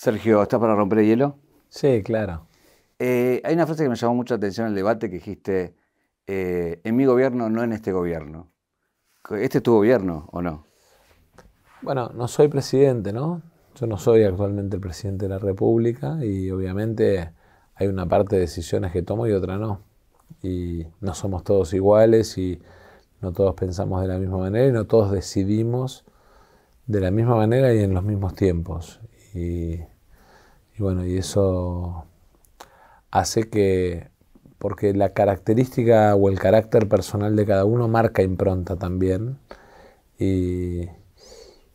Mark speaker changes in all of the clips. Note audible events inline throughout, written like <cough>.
Speaker 1: Sergio, ¿estás para romper el hielo?
Speaker 2: Sí, claro.
Speaker 1: Eh, hay una frase que me llamó mucha atención en el debate que dijiste, eh, en mi gobierno, no en este gobierno. ¿Este es tu gobierno o no?
Speaker 2: Bueno, no soy presidente, ¿no? Yo no soy actualmente el presidente de la República y obviamente hay una parte de decisiones que tomo y otra no. Y no somos todos iguales y no todos pensamos de la misma manera y no todos decidimos de la misma manera y en los mismos tiempos. Y y bueno, y eso hace que, porque la característica o el carácter personal de cada uno marca impronta también, y,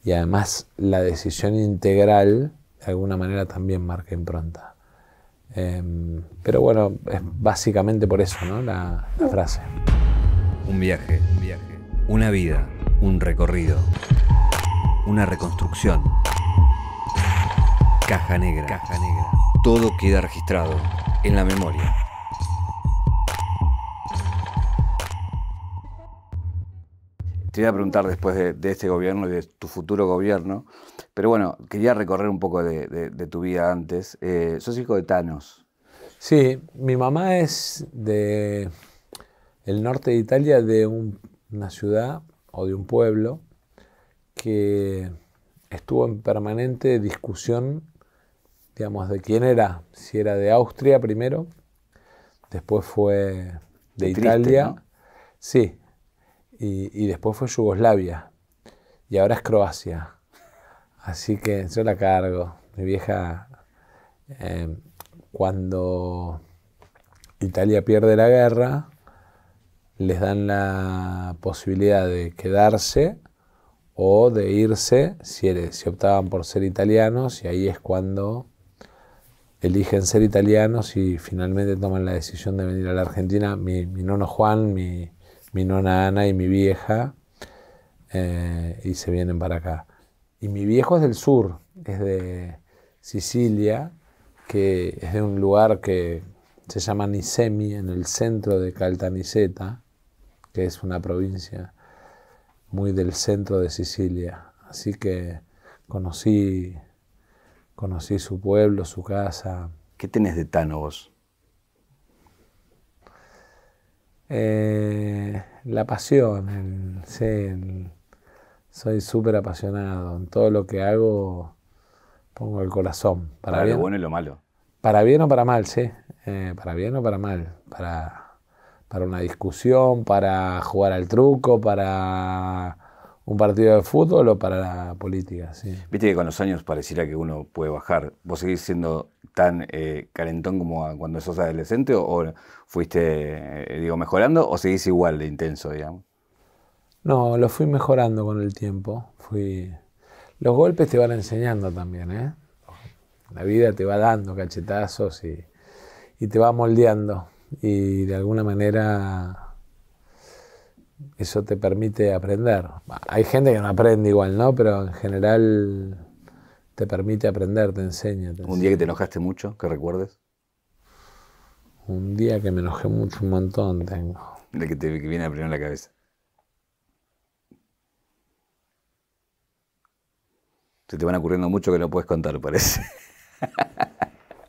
Speaker 2: además la decisión integral de alguna manera también marca impronta. Em, pero bueno, es básicamente por eso, ¿no? la frase. Un viaje, un viaje. Una vida,
Speaker 1: un recorrido, una reconstrucción. Caja negra. Todo queda registrado en la memoria. Te iba a preguntar después de, este gobierno y de tu futuro gobierno, pero bueno, quería recorrer un poco de,
Speaker 2: tu vida antes. Eh, sos hijo de Thanos. Sí, mi mamá es de el norte de Italia, de una ciudad o de un pueblo que estuvo en permanente discusión digamos, de quién era, si era de Austria primero, después fue de Italia, sí, y, después fue Yugoslavia, y ahora es Croacia. Así que yo la cargo. Mi vieja, em, cuando Italia pierde la guerra, les dan la posibilidad de quedarse o de irse si, si optaban por ser italianos, y ahí es cuando eligen ser italianos y finalmente toman la decisión de venir a la Argentina, mi, mi nono Juan, mi, mi, nona Ana y mi vieja, eh, y se vienen para acá. Y mi viejo es del sur, es de Sicilia, que es de un lugar que se llama Nisemi, en el centro de Caltaniceta, que es una provincia muy del centro de Sicilia. Así que conocí Conocí su pueblo, su casa. ¿Qué tenés de Tano vos? Eh, la pasión, sí, soy súper apasionado. En todo lo que hago pongo el corazón. Para, bien, lo bueno y lo malo. Para bien o para mal, sí. Eh, para bien o para mal. Para, para una discusión, para jugar al truco, para un partido de fútbol o para la política. Sí. Viste que con los años pareciera que uno puede bajar.
Speaker 1: ¿Vos seguís siendo tan eh, calentón como cuando sos adolescente o, fuiste, eh, digo, mejorando o seguís igual de intenso, digamos?
Speaker 2: No, lo fui mejorando con el tiempo. Fui... Los golpes te van enseñando también, ¿eh? La vida te va dando cachetazos y, y te va moldeando. Y de alguna manera eso te permite aprender. Hay gente que no aprende igual, ¿no? Pero en general te permite aprender, te enseña. ¿Un día que te enojaste mucho, que recuerdes? Un día que me enojé mucho, un montón tengo. de que te viene primero en la cabeza.
Speaker 1: Se te van ocurriendo mucho que no puedes contar, parece.
Speaker 2: <laughs>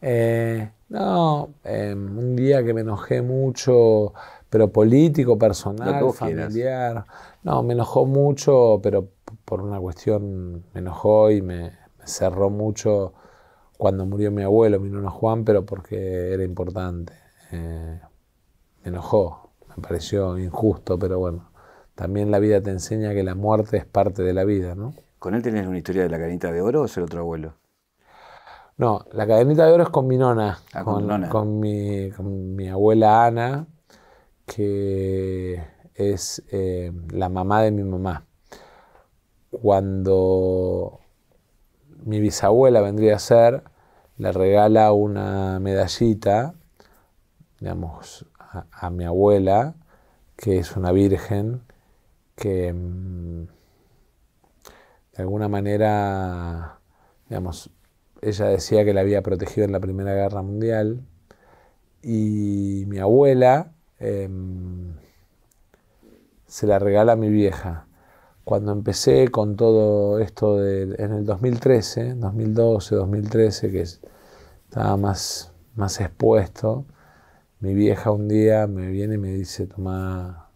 Speaker 2: Eh, no, em, un día que me enojé mucho pero político, personal, familiar. No, me enojó mucho, pero por una cuestión me enojó y me, cerró mucho cuando murió mi abuelo, mi nona Juan, pero porque era importante. Eh, me enojó, me pareció injusto, pero bueno, también la vida te enseña que la muerte es parte de la vida, ¿no? ¿Con él tenés una historia de la cadenita de oro o es el otro abuelo? No, la cadenita de oro es con mi nona, ah, mi, con, mi, abuela Ana, que es eh, la mamá de mi mamá. Cuando mi bisabuela vendría a ser, le regala una medallita, digamos, a, a mi abuela, que es una virgen, que mm, de alguna manera, digamos, ella decía que la había protegido en la Primera Guerra Mundial, y mi abuela Em, se la regala mi vieja. Cuando empecé con todo esto en el 2013, 2012, 2013, que estaba más, más expuesto, mi vieja un día me viene y me dice, toma,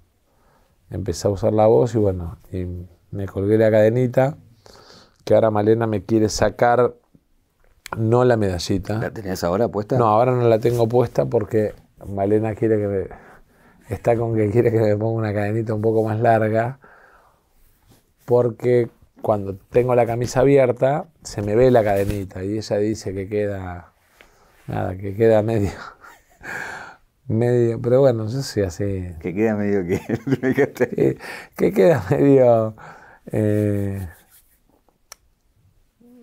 Speaker 2: empecé a usar la voz y bueno, y me colgué la cadenita, que ahora Malena me quiere sacar, no la medallita. ¿La tenías ahora puesta? No, ahora no la tengo puesta porque Malena quiere que... Me está con que quiere que me ponga una cadenita un poco más larga, porque cuando tengo la camisa abierta se me ve la cadenita y ella dice que queda, nada, que queda medio, <laughs> medio, pero bueno, yo soy así. Que queda medio que, <laughs> que, queda medio eh,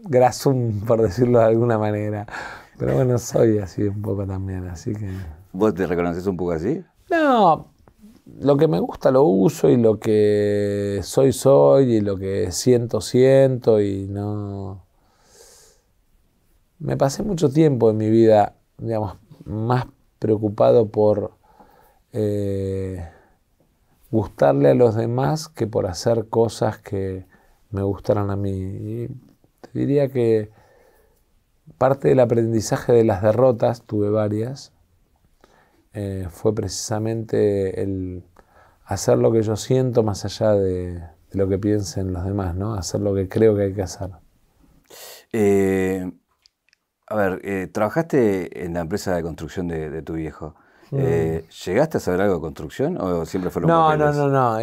Speaker 2: grasum, por decirlo de alguna manera. Pero bueno, soy así un poco también, así que... ¿Vos te reconoces un poco así? No, lo que me gusta lo uso y lo que soy soy y lo que siento siento y no... Me pasé mucho tiempo en mi vida, digamos, más preocupado por eh, gustarle a los demás que por hacer cosas que me gustaran a mí. Y te diría que parte del aprendizaje de las derrotas, tuve varias, eh, fue precisamente el hacer lo que yo siento más allá de, lo que piensen los demás, ¿no? Hacer lo que creo que hay que hacer.
Speaker 1: Eh, a ver, eh, trabajaste en la empresa de construcción de, tu viejo.
Speaker 2: Mm. ¿Llegaste a saber algo de construcción o siempre fue lo no, no, no, no,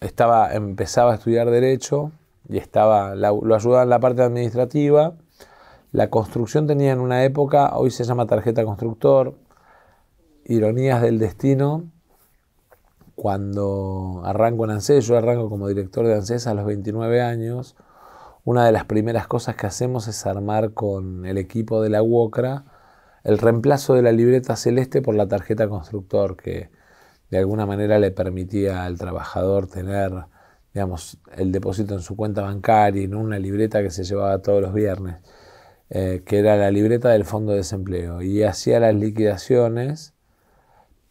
Speaker 2: Estaba, empezaba a estudiar Derecho y estaba, lo ayudaba en la parte administrativa. La construcción tenía en una época, hoy se llama tarjeta constructor, ironías del destino, cuando arranco en ANSES, yo arranco como director de ANSES a los 29 años, una de las primeras cosas que hacemos es armar con el equipo de la UOCRA el reemplazo de la libreta celeste por la tarjeta constructor, que de alguna manera le permitía al trabajador tener digamos, el depósito en su cuenta bancaria, en una libreta que se llevaba todos los viernes, eh, que era la libreta del Fondo de Desempleo, y hacía las liquidaciones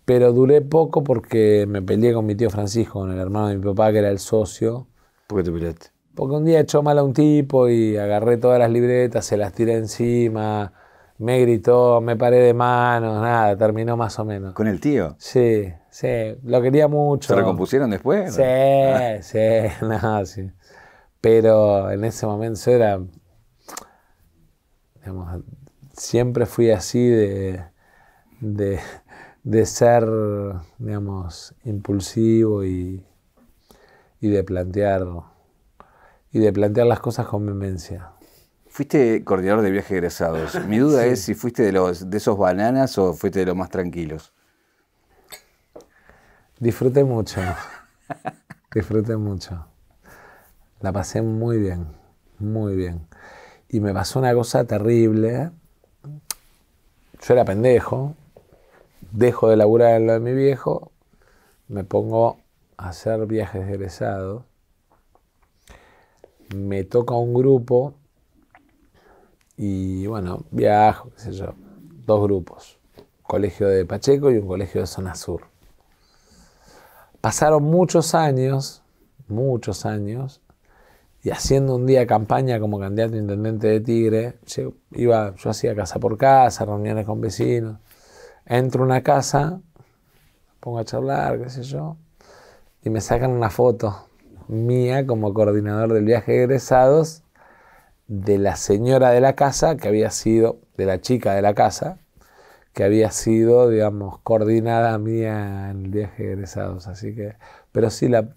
Speaker 2: pero duré poco porque me peleé con mi tío Francisco, con el hermano de mi papá, que era el socio. ¿Por qué te peleaste? Porque un día echó mal a un tipo y agarré todas las libretas, se las tiré encima, me gritó, me paré de manos, nada, terminó más o menos. ¿Con el tío? Sí, sí, lo quería mucho. ¿Se recompusieron después? Sí, sí, <laughs> nada, sí. Pero en ese momento era, digamos, siempre fui así de de ser, digamos, impulsivo y, de plantear y de plantear las cosas con vehemencia.
Speaker 1: Fuiste coordinador de viajes egresados. <laughs> Mi duda es si fuiste de los de esos bananas o fuiste de los más tranquilos.
Speaker 2: Disfruté mucho. Disfruté mucho. La pasé muy bien, muy bien. Y me pasó una cosa terrible. Yo era pendejo, dejo de laburar en lo de mi viejo, me pongo a hacer viajes de me toca un grupo y bueno, viajo, qué sé yo, dos grupos, un colegio de Pacheco y un colegio de Zona Sur. Pasaron muchos años, muchos años, y haciendo un día campaña como candidato a intendente de Tigre, iba, yo hacía casa por casa, reuniones con vecinos, entro a una casa, pongo a charlar, qué sé yo, y me sacan una foto mía como coordinador del viaje de egresados de la señora de la casa, que había sido, de la chica de la casa, que había sido, digamos, coordinada mía en el viaje de egresados. Así que, pero sí, la,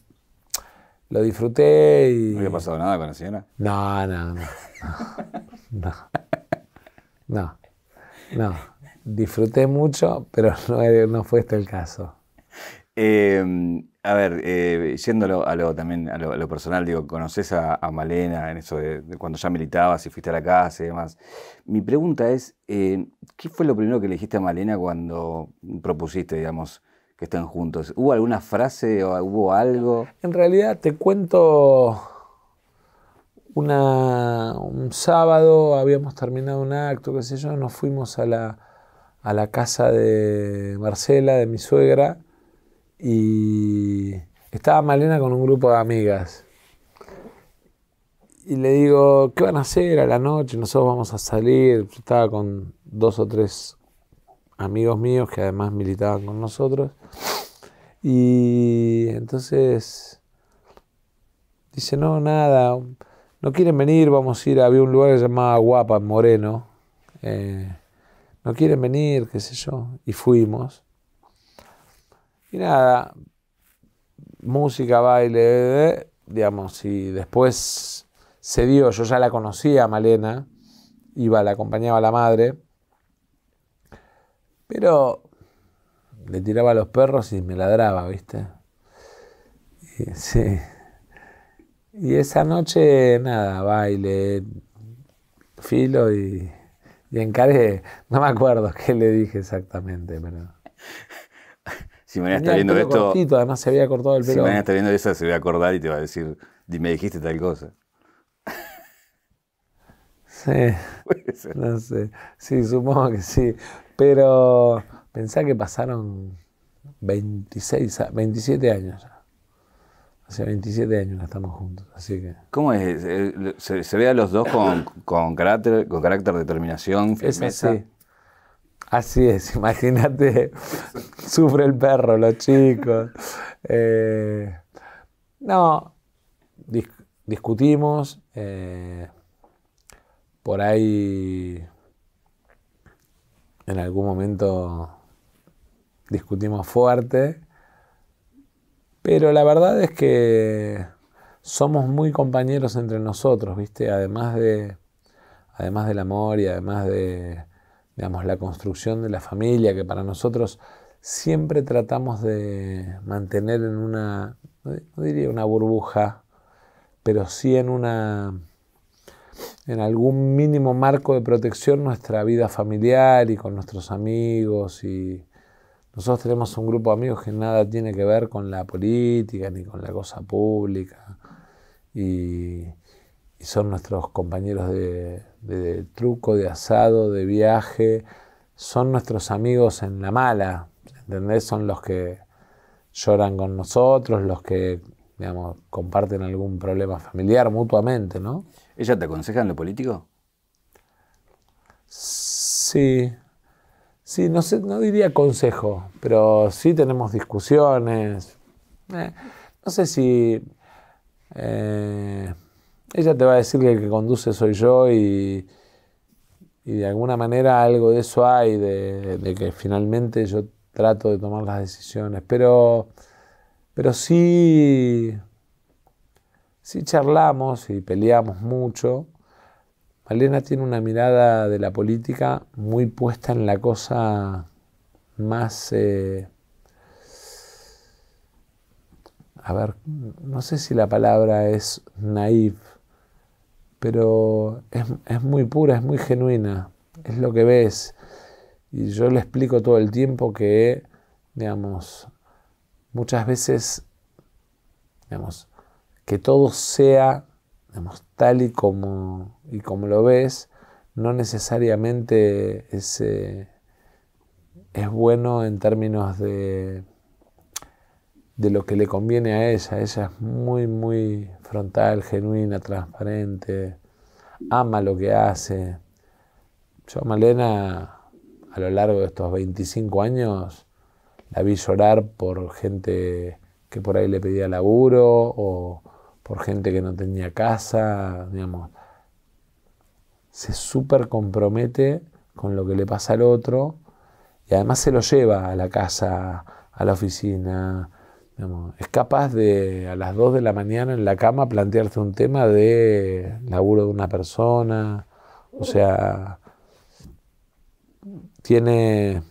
Speaker 2: lo disfruté y... ¿No había pasado nada con la señora? No, no, no. <laughs> No. No. no. no disfruté mucho, pero <laughs> no, no fue este el caso.
Speaker 1: Em, a ver, eh, yendo a lo, también a lo, personal, digo, conoces a, Malena en eso de, cuando ya militabas y fuiste a la casa y demás. Mi pregunta es, eh, ¿qué fue lo primero que le dijiste a Malena cuando propusiste, digamos, que estén juntos? ¿Hubo alguna frase o hubo algo?
Speaker 2: En realidad te cuento un sábado, habíamos terminado un acto, qué sé yo, nos fuimos a la a la casa de Marcela, de mi suegra, y estaba Malena con un grupo de amigas. Y le digo, ¿qué van a hacer a la noche? Nosotros vamos a salir. estaba con dos o tres amigos míos que además militaban con nosotros. Y entonces dice, no, nada, no quieren venir, vamos a ir, había un lugar que se llamaba Guapa, Moreno. Eh, no quieren venir, qué sé yo, y fuimos. Y nada, música, baile, digamos, y después se dio, yo ya la conocía Malena, iba, la acompañaba la madre, pero le tiraba a los perros y me ladraba, ¿viste? sí. Y esa noche, nada, baile, filo y y encaré, <laughs> no me acuerdo qué le dije exactamente, pero...
Speaker 1: <laughs> Si me está viendo esto... Cortito, además se había cortado el pelo. Si mañana está viendo esto se va a acordar y te va a decir, me dijiste tal cosa. <laughs>
Speaker 2: Sí, no sé. Sí, supongo que sí. Pero pensá que pasaron 26, 27 años ya. Hace 27 años que estamos juntos, así que...
Speaker 1: ¿Cómo es? ¿Se, ve a los dos con, <coughs> carácter, con carácter, determinación,
Speaker 2: firmeza? así. es, imagínate, <laughs> sufre el perro, los chicos. Eh, no, discutimos, eh, por ahí en algún momento discutimos fuerte, pero la verdad es que somos muy compañeros entre nosotros, ¿viste? Además, de, además del amor y además de, digamos, la construcción de la familia, que para nosotros siempre tratamos de mantener en una, no diría una burbuja, pero sí en una en algún mínimo marco de protección nuestra vida familiar y con nuestros amigos y, nosotros tenemos un grupo de amigos que nada tiene que ver con la política ni con la cosa pública y, son nuestros compañeros de, de, truco, de asado, de viaje, son nuestros amigos en la mala, ¿entendés? Son los que lloran con nosotros, los que, digamos, comparten algún problema familiar mutuamente, ¿no?
Speaker 1: ¿Ella te aconseja en lo
Speaker 2: político? Sí, Sí, no, diría consejo, pero sí tenemos discusiones. Eh, no sé si... Eh, ella te va a decir que el que conduce soy yo y, de alguna manera algo de eso hay, de, de, que finalmente yo trato de tomar las decisiones. Pero, pero sí, sí charlamos y peleamos mucho. Malena tiene una mirada de la política muy puesta en la cosa más... Eh, a ver, no sé si la palabra es naive, pero es, es, muy pura, es muy genuina, es lo que ves. Y yo le explico todo el tiempo que, digamos, muchas veces, digamos, que todo sea tal y como, y como lo ves, no necesariamente es, es bueno en términos de, de lo que le conviene a ella. Ella es muy, muy frontal, genuina, transparente, ama lo que hace. Yo, a Malena, a lo largo de estos 25 años, la vi llorar por gente que por ahí le pedía laburo o por gente que no tenía casa, digamos, se súper compromete con lo que le pasa al otro y además se lo lleva a la casa, a la oficina. es capaz de a las 2 de la mañana en la cama plantearse un tema de laburo de una persona. O sea, tiene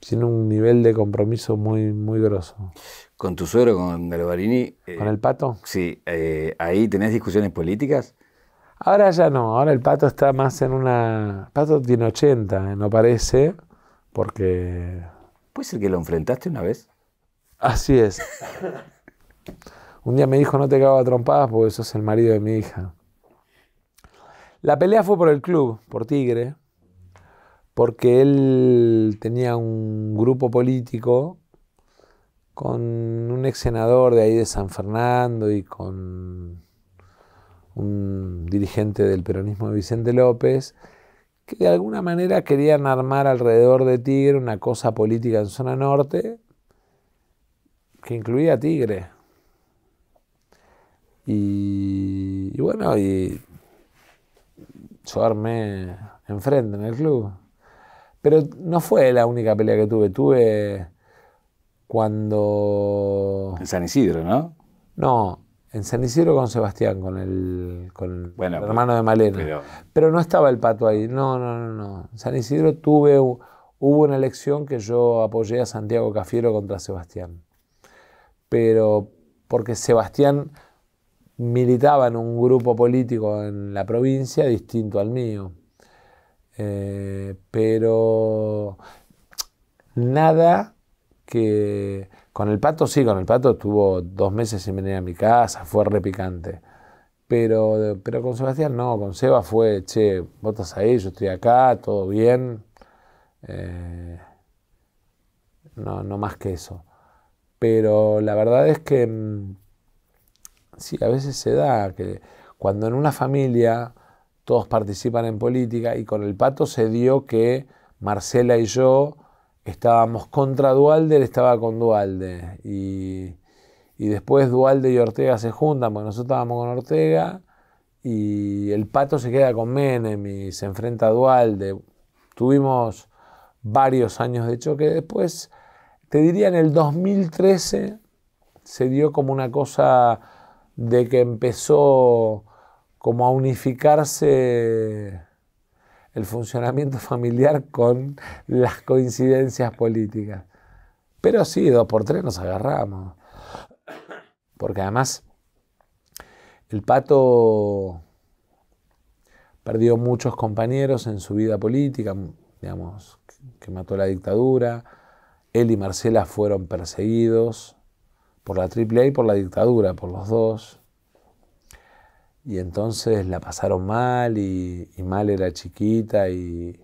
Speaker 2: tiene un nivel de compromiso muy, muy grosso.
Speaker 1: Con tu suegro, con Galvarini. Eh, ¿Con el pato? Sí. Eh, ¿Ahí tenés discusiones políticas?
Speaker 2: Ahora ya no, ahora el pato está más en una. El pato tiene 80, eh, no parece, porque. ¿Puede ser que lo enfrentaste una vez? Así es. un día me dijo: No te cago a trompadas porque sos el marido de mi hija. La pelea fue por el club, por Tigre porque él tenía un grupo político con un ex senador de ahí de San Fernando y con un dirigente del peronismo de Vicente López, que de alguna manera querían armar alrededor de Tigre una cosa política en zona norte que incluía Tigre. Y, bueno, y yo armé enfrente en el club. Pero no fue la única pelea que tuve. Tuve cuando... En San Isidro, ¿no? No, en San Isidro con Sebastián, con el, hermano de Malena. Pero... no estaba el pato ahí. No, no, no, no. En San Isidro tuve, hubo una elección que yo apoyé a Santiago Cafiero contra Sebastián. Pero porque Sebastián militaba en un grupo político en la provincia distinto al mío. Eh, pero nada que... Con el pato sí, con el pato estuvo dos meses sin venir a mi casa, fue repicante. Pero, pero con Sebastián no, con Seba fue, che, vos ahí, yo estoy acá, todo bien. Eh, no, no más que eso. Pero la verdad es que mm, sí, a veces se da que cuando en una familia todos participan en política y con el pato se dio que Marcela y yo estábamos contra Dualde, él estaba con Dualde. Y, y después Dualde y Ortega se juntan, porque nosotros estábamos con Ortega y el pato se queda con Menem y se enfrenta a Dualde. Tuvimos varios años de choque. Después, te diría en el 2013, se dio como una cosa de que empezó como a unificarse el funcionamiento <laughs> familiar con las coincidencias políticas. Pero sí, dos por tres nos agarramos. Porque además el pato perdió muchos compañeros en su vida política, digamos, que mató la dictadura. Él y Marcela fueron perseguidos por la AAA y por la dictadura, por los dos y entonces la pasaron mal y, Mal era chiquita y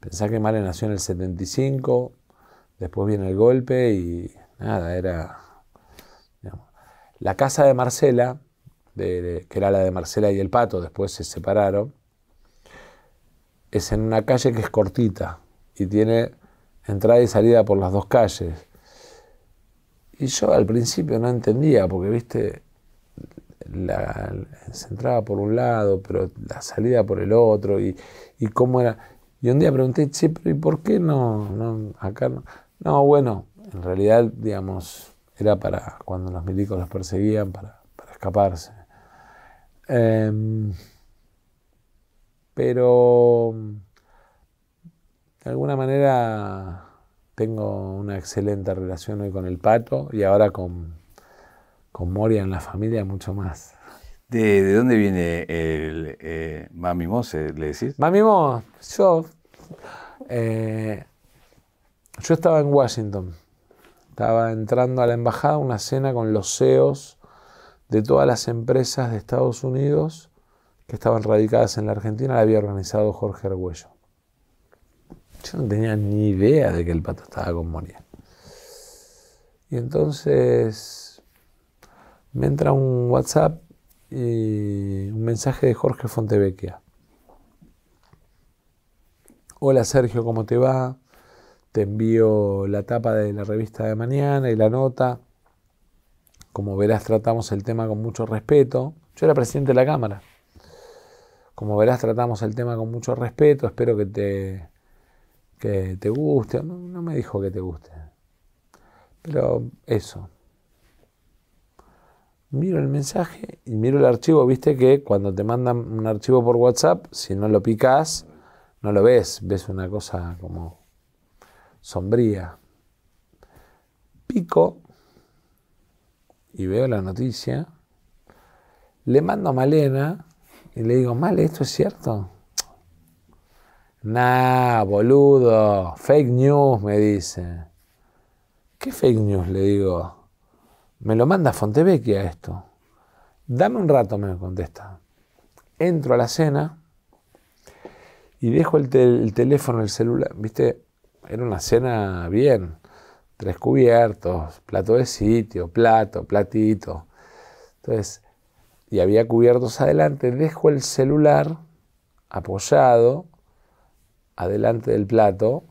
Speaker 2: pensá que Male nació en el 75, después viene el golpe y nada, era... La casa de Marcela, que era la de Marcela y el Pato, después se separaron, es en una calle que es cortita y tiene entrada y salida por las dos calles. Y yo al principio no entendía, porque viste, la, se entraba por un lado, pero la salida por el otro, y, cómo era. Y un día pregunté, che, pero ¿y por qué no, no acá no? No, bueno, en realidad, digamos, era para cuando los milicos los perseguían, para, escaparse. Em, pero, de alguna manera, tengo una excelente relación hoy con el pato y ahora con, con Moria en la familia mucho más. ¿De, dónde viene el eh, Mami Mos, le decís? Mami mo, yo. Eh, yo estaba en Washington. Estaba entrando a la embajada una cena con los CEOs de todas las empresas de Estados Unidos que estaban radicadas en la Argentina. La había organizado Jorge Argüello. Yo no tenía ni idea de que el pato estaba con Moria. Y entonces me entra un WhatsApp y un mensaje de Jorge Fontevecchia. Hola Sergio, ¿cómo te va? Te envío la tapa de la revista de mañana y la nota. Como verás, tratamos el tema con mucho respeto. Yo era presidente de la Cámara. Como verás, tratamos el tema con mucho respeto. Espero que te, te guste. no me dijo que te guste. Pero eso, Miro el mensaje y miro el archivo. Viste que cuando te mandan un archivo por WhatsApp, si no lo picas, no lo ves. Ves una cosa como sombría. Pico y veo la noticia. Le mando a Malena y le digo, Male, ¿esto es cierto? Nah, boludo, fake news, me dice. ¿Qué fake news? Le digo. Me lo manda Fontevecchia esto. Dame un rato, me contesta. Entro a la cena y dejo el, teléfono, el celular. Viste, era una cena bien. Tres cubiertos, plato de sitio, plato, platito. Entonces, y había cubiertos adelante, dejo el celular apoyado adelante del plato,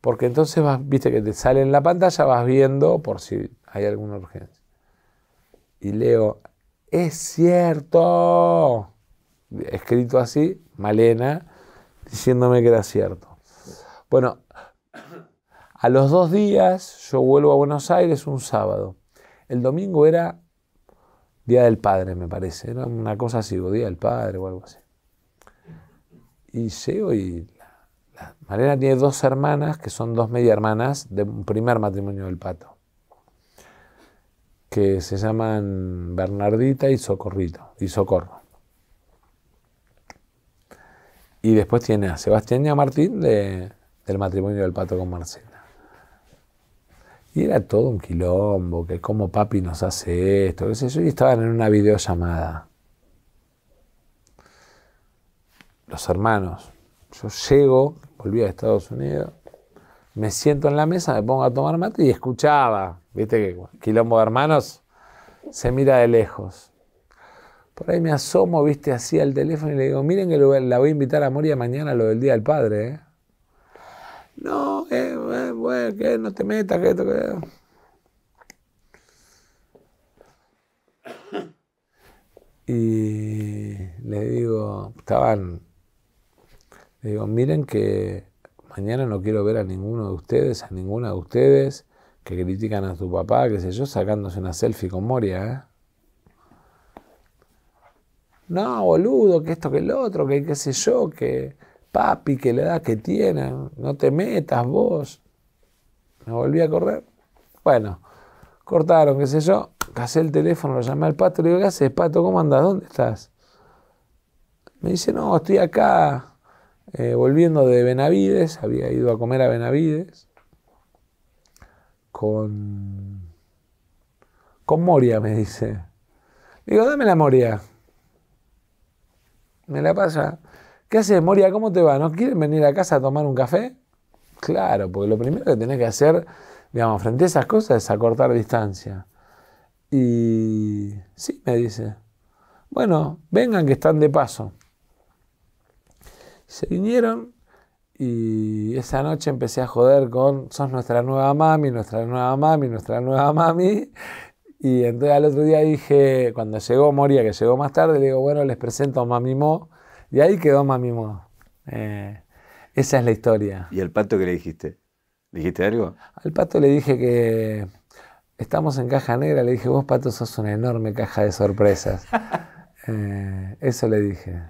Speaker 2: porque entonces viste que te sale en la pantalla, vas viendo por si hay alguna urgencia y leo, es cierto, escrito así, Malena, diciéndome que era cierto. Bueno, a los dos días yo vuelvo a Buenos Aires un sábado. El domingo era Día del Padre, me parece. Era una cosa así, o Día del Padre o algo así. Y llego y... Malena tiene dos hermanas que son dos media hermanas de un primer matrimonio del pato que se llaman Bernardita y Socorrito, y Socorro. Y después tiene a Sebastián y a Martín de, del matrimonio del pato con Marcela. Y era todo un quilombo, que cómo papi nos hace esto, qué yo, y estaban en una videollamada. Los hermanos. Yo llego, volví a Estados Unidos, me siento en la mesa, me pongo a tomar mate y escuchaba Viste que quilombo de hermanos se mira de lejos. Por ahí me asomo, viste, así al teléfono y le digo, miren que la voy a invitar a Moria mañana lo del Día del Padre. ¿eh? No, eh, eh, bueno, que no te metas, que esto, que... Y le digo, estaban, le digo, miren que mañana no quiero ver a ninguno de ustedes, a ninguna de ustedes, que critican a tu papá, qué sé yo, sacándose una selfie con Moria, ¿eh? No, boludo, que esto, que el otro, que qué sé yo, que papi, que la edad que tienen, no te metas vos. Me volví a correr. Bueno, cortaron, qué sé yo, casé el teléfono, lo llamé al pato, y le digo, ¿qué haces, pato? ¿Cómo andas? ¿Dónde estás? Me dice, no, estoy acá, eh, volviendo de Benavides, había ido a comer a Benavides con, con Moria, me dice. Digo, dame la Moria. Me la pasa. ¿Qué haces, Moria? ¿Cómo te va? ¿No quieren venir a casa a tomar un café? Claro, porque lo primero que tenés que hacer, digamos, frente a esas cosas es acortar distancia. Y sí, me dice. Bueno, vengan que están de paso. Se vinieron, y esa noche empecé a joder con, sos nuestra nueva mami, nuestra nueva mami, nuestra nueva mami. Y entonces al otro día dije, cuando llegó Moria, que llegó más tarde, le digo, bueno, les presento a Mami Mo. Y ahí quedó Mami Mo. Eh, esa es la historia. ¿Y al
Speaker 1: pato qué le dijiste? dijiste algo?
Speaker 2: Al pato le dije que estamos en caja negra. Le dije, vos, pato, sos una enorme caja de sorpresas. <laughs> Eh, eso le dije.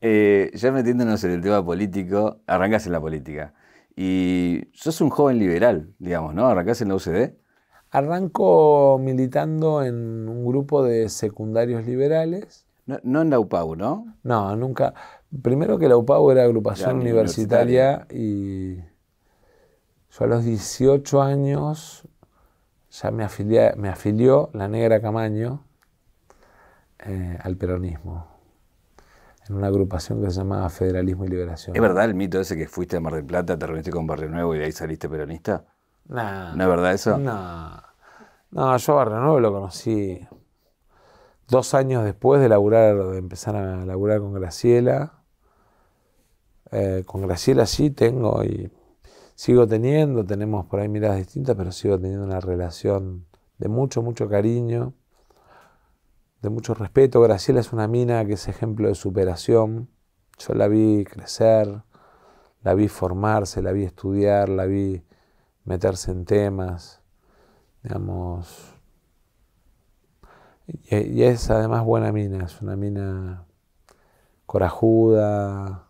Speaker 1: Eh, ya metiéndonos en el tema político, arrancas en la política. Y sos un joven liberal, digamos, ¿no? Arrancás en la UCD.
Speaker 2: Arranco militando en un grupo de secundarios liberales. No, en la UPAU, ¿no? No, nunca. Primero que la UPAU era agrupación universitaria, y yo a los 18 años ya me, afilié, afilió la negra Camaño eh, al peronismo en una agrupación que se llamaba Federalismo y Liberación. ¿Es verdad
Speaker 1: el mito ese que fuiste a Mar del Plata, te reuniste con Barrio Nuevo y de ahí saliste peronista?
Speaker 2: No. ¿No es verdad
Speaker 1: eso? No.
Speaker 2: No, yo a Barrio Nuevo lo conocí dos años después de laburar, de empezar a laburar con Graciela. Eh, con Graciela sí tengo y sigo teniendo, tenemos por ahí miradas distintas, pero sigo teniendo una relación de mucho, mucho cariño mucho respeto. Graciela es una mina que es ejemplo de superación. Yo la vi crecer, la vi formarse, la vi estudiar, la vi meterse en temas, digamos. Y, es además buena mina, es una mina corajuda.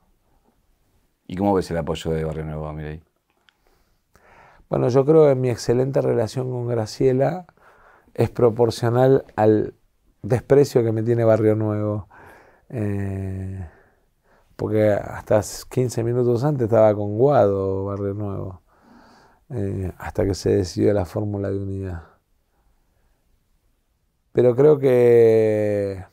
Speaker 2: ¿Y cómo ves el apoyo de Barrio Nuevo, Mireille? Bueno, yo creo que mi excelente relación con Graciela es proporcional al desprecio que me tiene Barrio Nuevo. Eh, porque hasta 15 minutos antes estaba con Guado Barrio Nuevo, eh, hasta que se decidió la fórmula de unidad. Pero creo que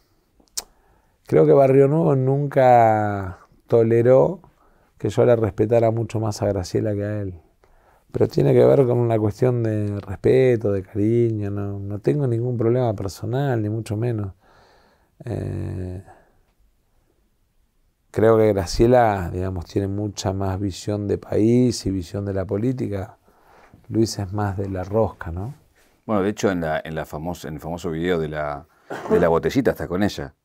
Speaker 2: creo que Barrio Nuevo nunca toleró que yo le respetara mucho más a Graciela que a él pero tiene que ver con una cuestión de respeto, de cariño, no, tengo ningún problema personal, ni mucho menos. Eh, creo que Graciela, digamos, tiene mucha más visión de país y visión de la política. Luis es más de la rosca, ¿no?
Speaker 1: Bueno, de hecho, en, la, en el famoso video de la, de la botellita está
Speaker 2: con ella,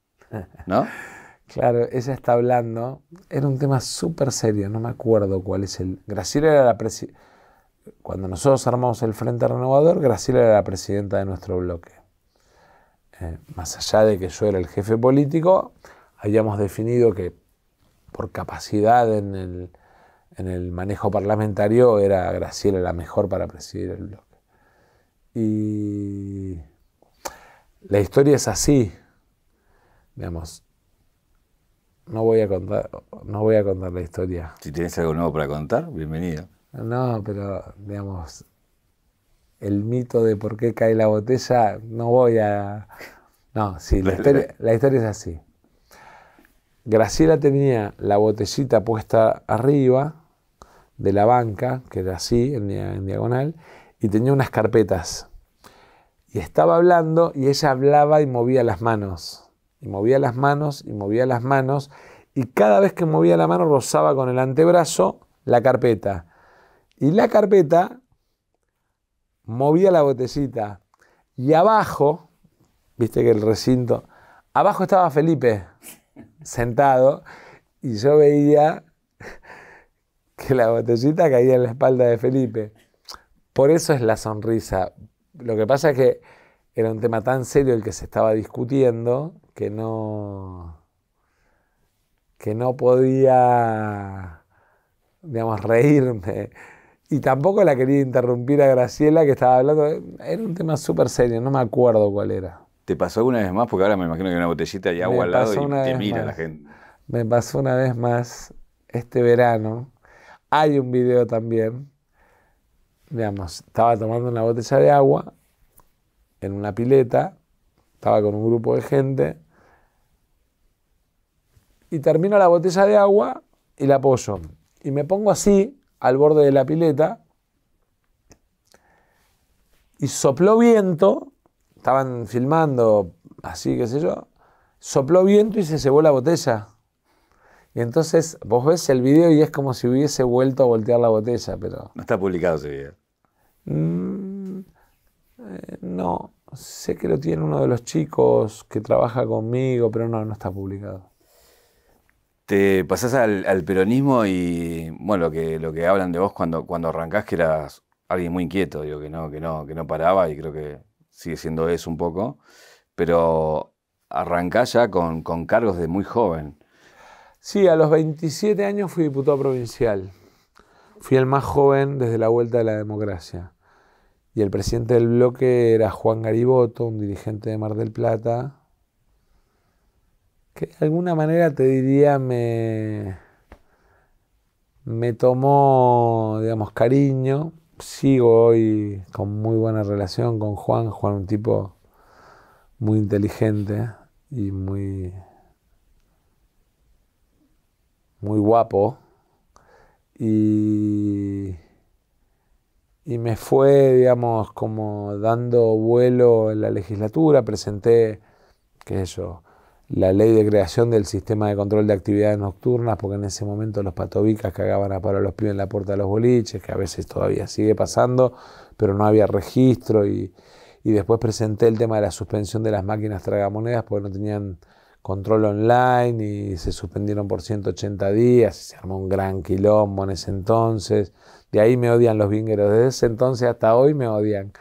Speaker 2: ¿no? <laughs> Claro, ella está hablando. Era un tema súper serio, no me acuerdo cuál es el. Graciela era la presidenta cuando nosotros armamos el Frente Renovador, Graciela era la presidenta de nuestro bloque. Eh, más allá de que yo era el jefe político, habíamos definido que por capacidad en el, manejo parlamentario era Graciela la mejor para presidir el bloque. Y la historia es así, veamos. No voy a contar, no voy a contar la historia. Si tienes algo nuevo para contar, bienvenido. No, pero digamos, el mito de por qué cae la botella, no voy a... No, sí, la historia, es así. Graciela tenía la botellita puesta arriba de la banca, que era así, en diagonal, y tenía unas carpetas. Y estaba hablando y ella hablaba y movía las manos. Y movía las manos y movía las manos. Y cada vez que movía la mano rozaba con el antebrazo la carpeta. Y la carpeta movía la botecita. Y abajo, viste que el recinto, abajo estaba Felipe <laughs> sentado y yo veía que la botellita caía en la espalda de Felipe. Por eso es la sonrisa. Lo que pasa es que era un tema tan serio el que se estaba discutiendo que no que no podía digamos reírme. Y tampoco la quería interrumpir a Graciela que estaba hablando. Era un tema súper serio, no me acuerdo cuál era.
Speaker 1: ¿Te pasó alguna vez más? Porque ahora me imagino que una botellita de agua me al lado y te mira la gente.
Speaker 2: Me pasó una vez más este verano. Hay un video también. Veamos, estaba tomando una botella de agua en una pileta. Estaba con un grupo de gente. Y termino la botella de agua y la apoyo. Y me pongo así, al borde de la pileta y sopló viento, estaban filmando así, que sé yo, sopló viento y se cebó la botella. Y entonces vos ves el video y es como si hubiese vuelto a voltear la botella, pero... No
Speaker 1: está publicado ese video.
Speaker 2: Mm, eh, no, sé que lo tiene uno de los chicos que trabaja conmigo, pero no, no está publicado
Speaker 1: te pasás al, peronismo y bueno, lo que, hablan de vos cuando, cuando arrancás, que eras alguien muy inquieto, digo, que no, paraba, y creo que sigue siendo eso un poco. Pero
Speaker 2: arrancás ya con, con cargos de muy joven. Sí, a los 27 años fui diputado provincial. Fui el más joven desde la vuelta de la democracia. Y el presidente del bloque era Juan Gariboto, un dirigente de Mar del Plata, que de alguna manera te diría me, me tomó, digamos, cariño. Sigo hoy con muy buena relación con Juan. Juan, un tipo muy inteligente y muy, muy guapo. Y, me fue, digamos, como dando vuelo en la legislatura. Presenté, qué sé yo, la ley de creación del sistema de control de actividades nocturnas, porque en ese momento los patobicas cagaban a paro los pibes en la puerta de los boliches, que a veces todavía sigue pasando, pero no había registro. Y, después presenté el tema de la suspensión de las máquinas tragamonedas porque no tenían control online y se suspendieron por 180 días, y se armó un gran quilombo en ese entonces. De ahí me odian los vingueros, desde ese entonces hasta hoy me odian.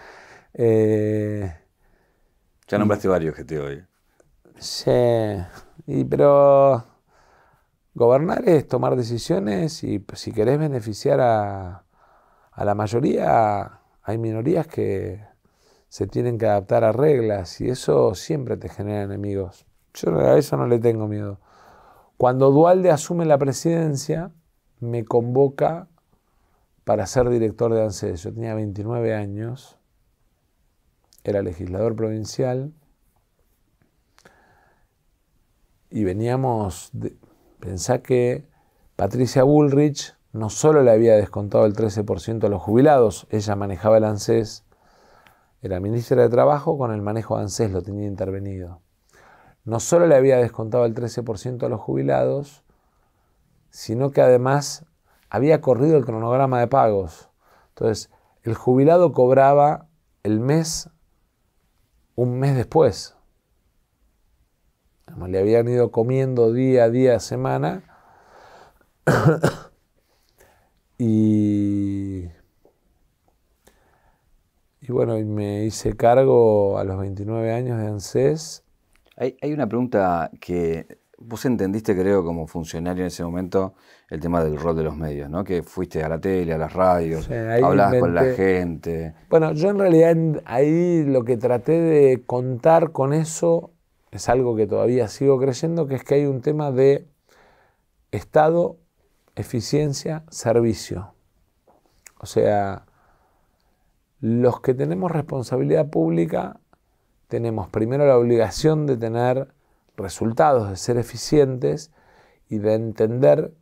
Speaker 2: Eh,
Speaker 1: ya nombraste varios que te
Speaker 2: Sí, y, pero gobernar es tomar decisiones y si querés beneficiar a, a la mayoría, hay minorías que se tienen que adaptar a reglas y eso siempre te genera enemigos. Yo a eso no le tengo miedo. Cuando Dualde asume la presidencia, me convoca para ser director de ANSES. Yo tenía 29 años, era legislador provincial y veníamos, de, pensá que Patricia Bullrich no solo le había descontado el 13% a los jubilados, ella manejaba el ANSES, era ministra de Trabajo, con el manejo de ANSES lo tenía intervenido. No solo le había descontado el 13% a los jubilados, sino que además había corrido el cronograma de pagos. Entonces, el jubilado cobraba el mes un mes después le habían ido comiendo día a día, semana. <coughs> y, y bueno, y me hice cargo a los 29 años de ANSES. Hay, una
Speaker 1: pregunta que vos entendiste, creo, como funcionario en ese momento, el tema del rol de los medios, ¿no? Que fuiste a la tele, a las radios, hablabas con la gente.
Speaker 2: Bueno, yo en realidad ahí lo que traté de contar con eso es algo que todavía sigo creyendo, que es que hay un tema de Estado, eficiencia, servicio. O sea, los que tenemos responsabilidad pública tenemos primero la obligación de tener resultados, de ser eficientes y de entender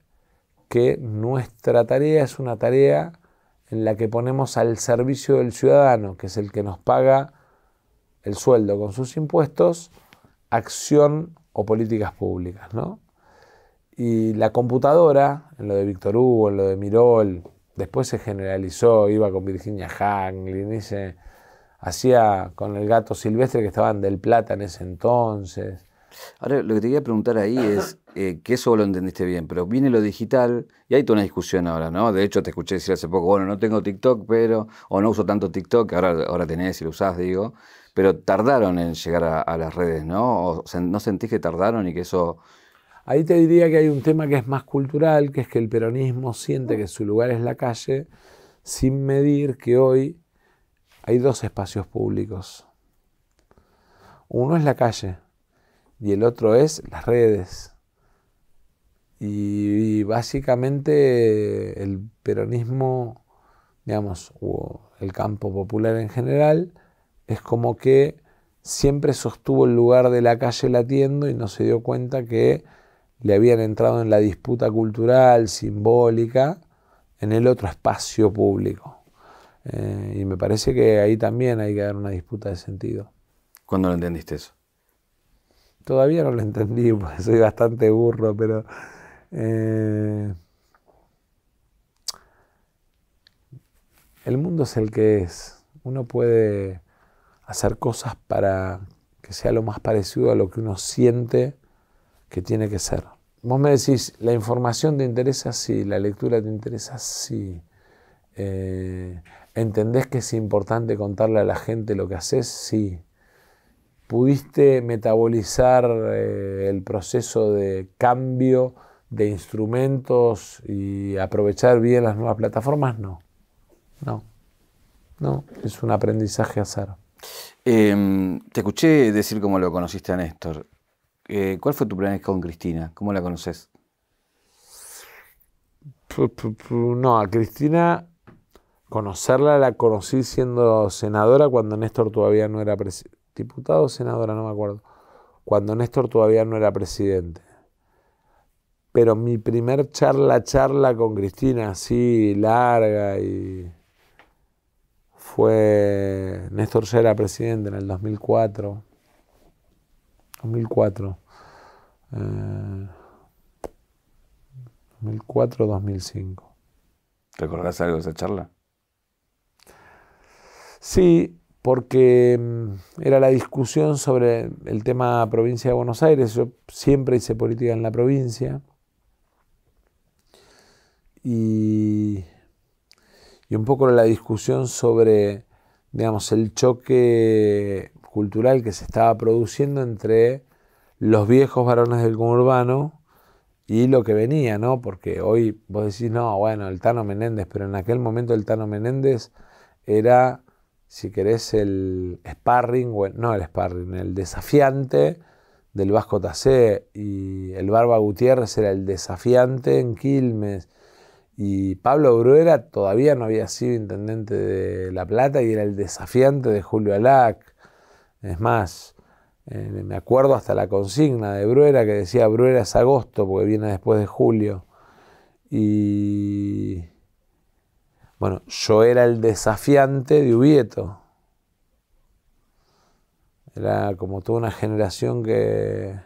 Speaker 2: que nuestra tarea es una tarea en la que ponemos al servicio del ciudadano, que es el que nos paga el sueldo con sus impuestos, acción o políticas públicas. ¿no? Y la computadora, en lo de Víctor Hugo, en lo de Mirol, después se generalizó, iba con Virginia Hanglin, y hacía con el gato silvestre que estaban del Plata en ese entonces.
Speaker 1: Ahora, lo que te quería preguntar ahí es, eh, que eso lo entendiste bien, pero viene lo
Speaker 2: digital y hay toda
Speaker 1: una discusión ahora, ¿no? De hecho, te escuché decir hace poco, bueno, no tengo TikTok, pero, o no uso tanto TikTok, ahora, ahora tenés y lo usás, digo, pero tardaron en llegar a, a las redes, ¿no? O, ¿No sentís
Speaker 2: que tardaron y que eso... Ahí te diría que hay un tema que es más cultural, que es que el peronismo siente que su lugar es la calle, sin medir que hoy hay dos espacios públicos. Uno es la calle y el otro es las redes. Y, básicamente el peronismo, digamos, o el campo popular en general, es como que siempre sostuvo el lugar de la calle latiendo y no se dio cuenta que le habían entrado en la disputa cultural, simbólica, en el otro espacio público. Eh, y me parece que ahí también hay que dar una disputa de sentido. ¿Cuándo lo entendiste eso? Todavía no lo entendí, <laughs> porque soy bastante burro, pero eh, el mundo es el que es. Uno puede hacer cosas para que sea lo más parecido a lo que uno siente que tiene que ser. Vos me decís, ¿la información te interesa? Sí. ¿La lectura te interesa? Sí. Eh, ¿Entendés que es importante contarle a la gente lo que haces? Sí. ¿Pudiste metabolizar eh, el proceso de cambio? de instrumentos y aprovechar bien las nuevas plataformas, no. No. No, es un aprendizaje azar.
Speaker 1: Em, te escuché decir cómo lo conociste a Néstor. Eh, ¿Cuál fue tu plan con Cristina? ¿Cómo la conoces?
Speaker 2: No, a Cristina, conocerla la conocí siendo senadora cuando Néstor todavía no era diputado o senadora, no me acuerdo. Cuando Néstor todavía no era presidente pero mi primer charla, charla con Cristina así larga y fue Néstor ya era presidente en el 2004. 2004. 2004-2005.
Speaker 1: ¿Recordás algo de esa charla?
Speaker 2: Sí, porque mm, era la discusión sobre el tema provincia de Buenos Aires. Yo siempre hice política en la provincia y, un poco la discusión sobre, digamos, el choque cultural que se estaba produciendo entre los viejos varones del conurbano y lo que venía, ¿no? Porque hoy vos decís, no, bueno, el Tano Menéndez, pero en aquel momento el Tano Menéndez era, si querés, el sparring, no el sparring, el desafiante del Vasco Tacé y el Barba Gutiérrez era el desafiante en Quilmes y Pablo Bruera todavía no había sido intendente de La Plata y era el desafiante de Julio Alac. Es más, eh, me acuerdo hasta la consigna de Bruera que decía Bruera es agosto porque viene después de julio. Y bueno, yo era el desafiante de Ubieto. Era como toda una generación que,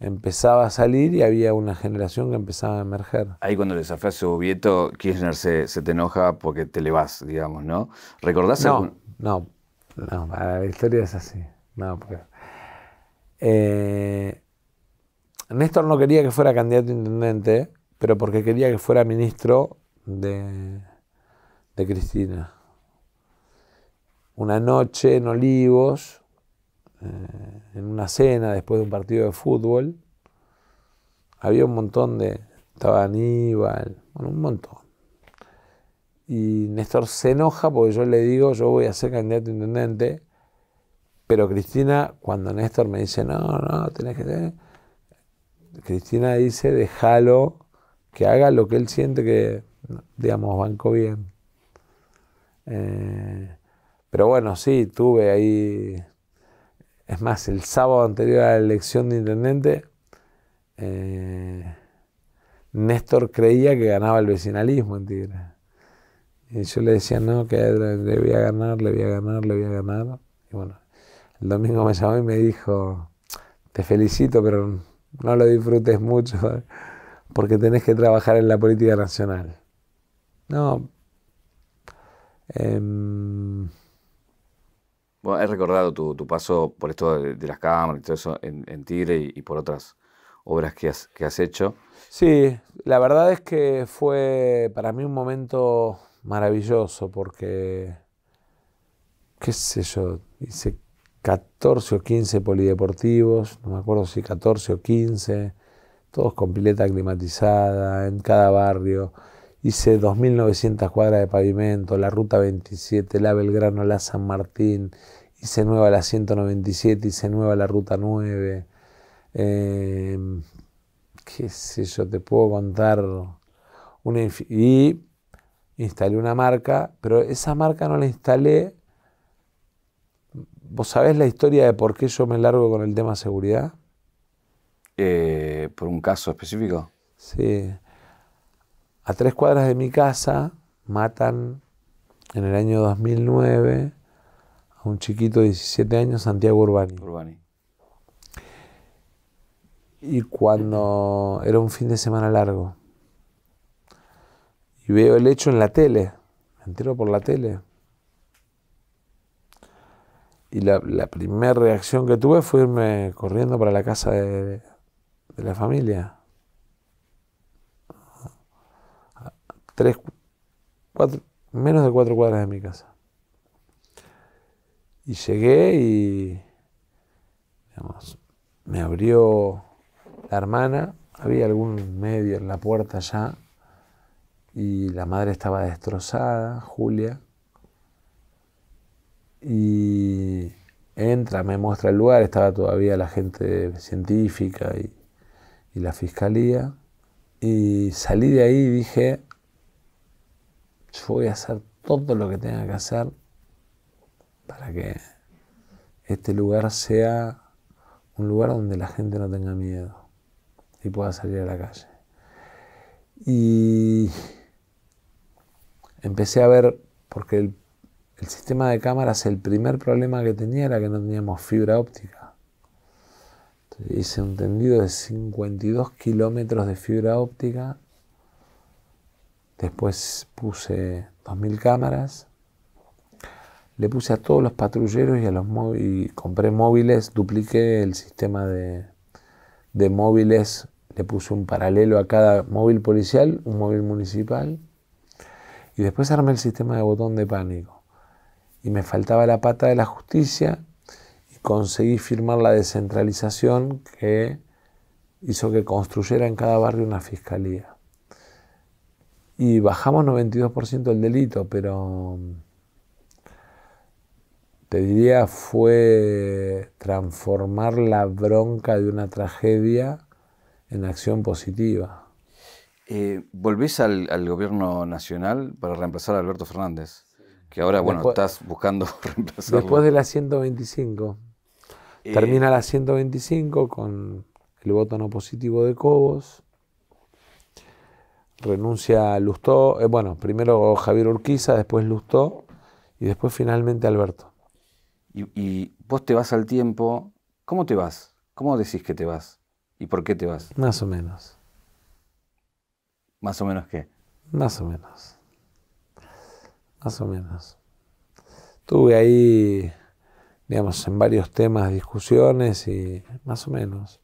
Speaker 2: empezaba a salir y había una generación que empezaba a emerger.
Speaker 1: Ahí cuando le desafía a vieto, Kirchner se, se, te enoja porque te le vas, digamos, ¿no? ¿Recordás No, algún... no,
Speaker 2: la historia es así. No, porque... Eh, Néstor no quería que fuera candidato a intendente, pero porque quería que fuera ministro de, de Cristina. Una noche en Olivos, eh, en una cena después de un partido de fútbol, había un montón de, estaba Aníbal, bueno, un montón. Y Néstor se enoja porque yo le digo, yo voy a ser candidato a intendente, pero Cristina, cuando Néstor me dice, no, no, tenés que Cristina dice, déjalo, que haga lo que él siente que, digamos, banco bien. Eh, pero bueno, sí, tuve ahí es más, el sábado anterior a la elección de intendente, eh, Néstor creía que ganaba el vecinalismo en Tigre. Y yo le decía, no, que le voy a ganar, le voy a ganar, le voy a ganar. Y bueno, el domingo me llamó y me dijo, te felicito, pero no lo disfrutes mucho <laughs> porque tenés que trabajar en la política nacional. No. Em,
Speaker 1: bueno, he recordado tu, tu paso por esto de, las cámaras y todo eso en, en Tigre y,
Speaker 2: por otras obras que has, que has hecho. Sí, la verdad es que fue para mí un momento maravilloso porque, qué sé yo, hice 14 o 15 polideportivos, no me acuerdo si 14 o 15, todos con pileta climatizada, en cada barrio. Hice 2.900 cuadras de pavimento, la Ruta 27, la Belgrano, la San Martín, hice nueva la 197, hice nueva la Ruta 9. Em, qué sé yo, te puedo contar. y instalé una marca, pero esa marca no la instalé. ¿Vos sabés la historia de por qué yo me largo con el tema seguridad?
Speaker 1: Eh, ¿Por un caso específico?
Speaker 2: Sí. A tres cuadras de mi casa matan en el año 2009 a un chiquito de 17 años, Santiago Urbani. Urbani. Y cuando era un fin de semana largo, y veo el hecho en la tele, me entero por la tele. Y la, primera reacción que tuve fue irme corriendo para la casa de la familia. tres, cuatro, menos de cuatro cuadras de mi casa. Y llegué y digamos, me abrió la hermana, había algún medio en la puerta ya y la madre estaba destrozada, Julia. Y entra, me muestra el lugar, estaba todavía la gente científica y la fiscalía. Y salí de ahí y dije, yo voy a hacer todo lo que tenga que hacer para que este lugar sea un lugar donde la gente no tenga miedo y pueda salir a la calle. Y empecé a ver, porque el, sistema de cámaras, el primer problema que tenía era que no teníamos fibra óptica. Entonces hice un tendido de 52 kilómetros de fibra óptica Después puse 2.000 cámaras. Le puse a todos los patrulleros y a los y compré móviles, dupliqué el sistema de, de móviles, le puse un paralelo a cada móvil policial, un móvil municipal. Y después armé el sistema de botón de pánico. Y me faltaba la pata de la justicia y conseguí firmar la descentralización que hizo que construyera en cada barrio una fiscalía y bajamos 92% del delito, pero mm, te diría fue transformar la bronca de una tragedia en acción positiva.
Speaker 1: Eh, volvés al, gobierno nacional para reemplazar a Alberto Fernández, que ahora, bueno, estás buscando <laughs> reemplazarlo. Después de la
Speaker 2: 125. Eh, termina la 125 con el voto no positivo de Cobos renuncia Lustó, eh, bueno, primero Javier Urquiza, después Lustó y después finalmente Alberto.
Speaker 1: Y, vos te vas al tiempo, ¿cómo te vas? ¿Cómo decís que te vas? ¿Y por qué te vas?
Speaker 2: Más o menos.
Speaker 1: ¿Más o menos qué?
Speaker 2: Más o menos. Más o menos. Tuve ahí, digamos, en varios temas discusiones y más o menos.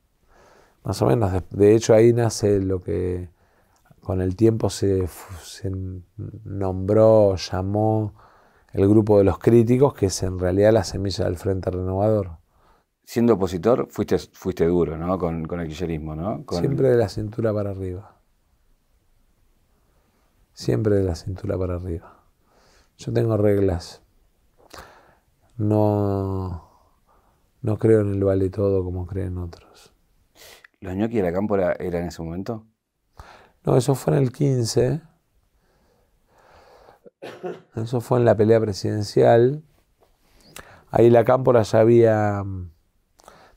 Speaker 2: Más o menos. de hecho, ahí nace lo que con el tiempo se, nombró, llamó el grupo de los críticos, que es en realidad la semilla del Frente Renovador. Siendo opositor, fuiste, fuiste duro ¿no? con, el kirchnerismo, ¿no? Siempre de la cintura para arriba. Siempre de la cintura para arriba. Yo tengo reglas. No, no creo en el vale todo como creen otros. ¿Los ñoquis de la cámpora eran en ese momento? No, eso fue en el 15. Eso fue en la pelea presidencial. Ahí la Cámpora ya había mm,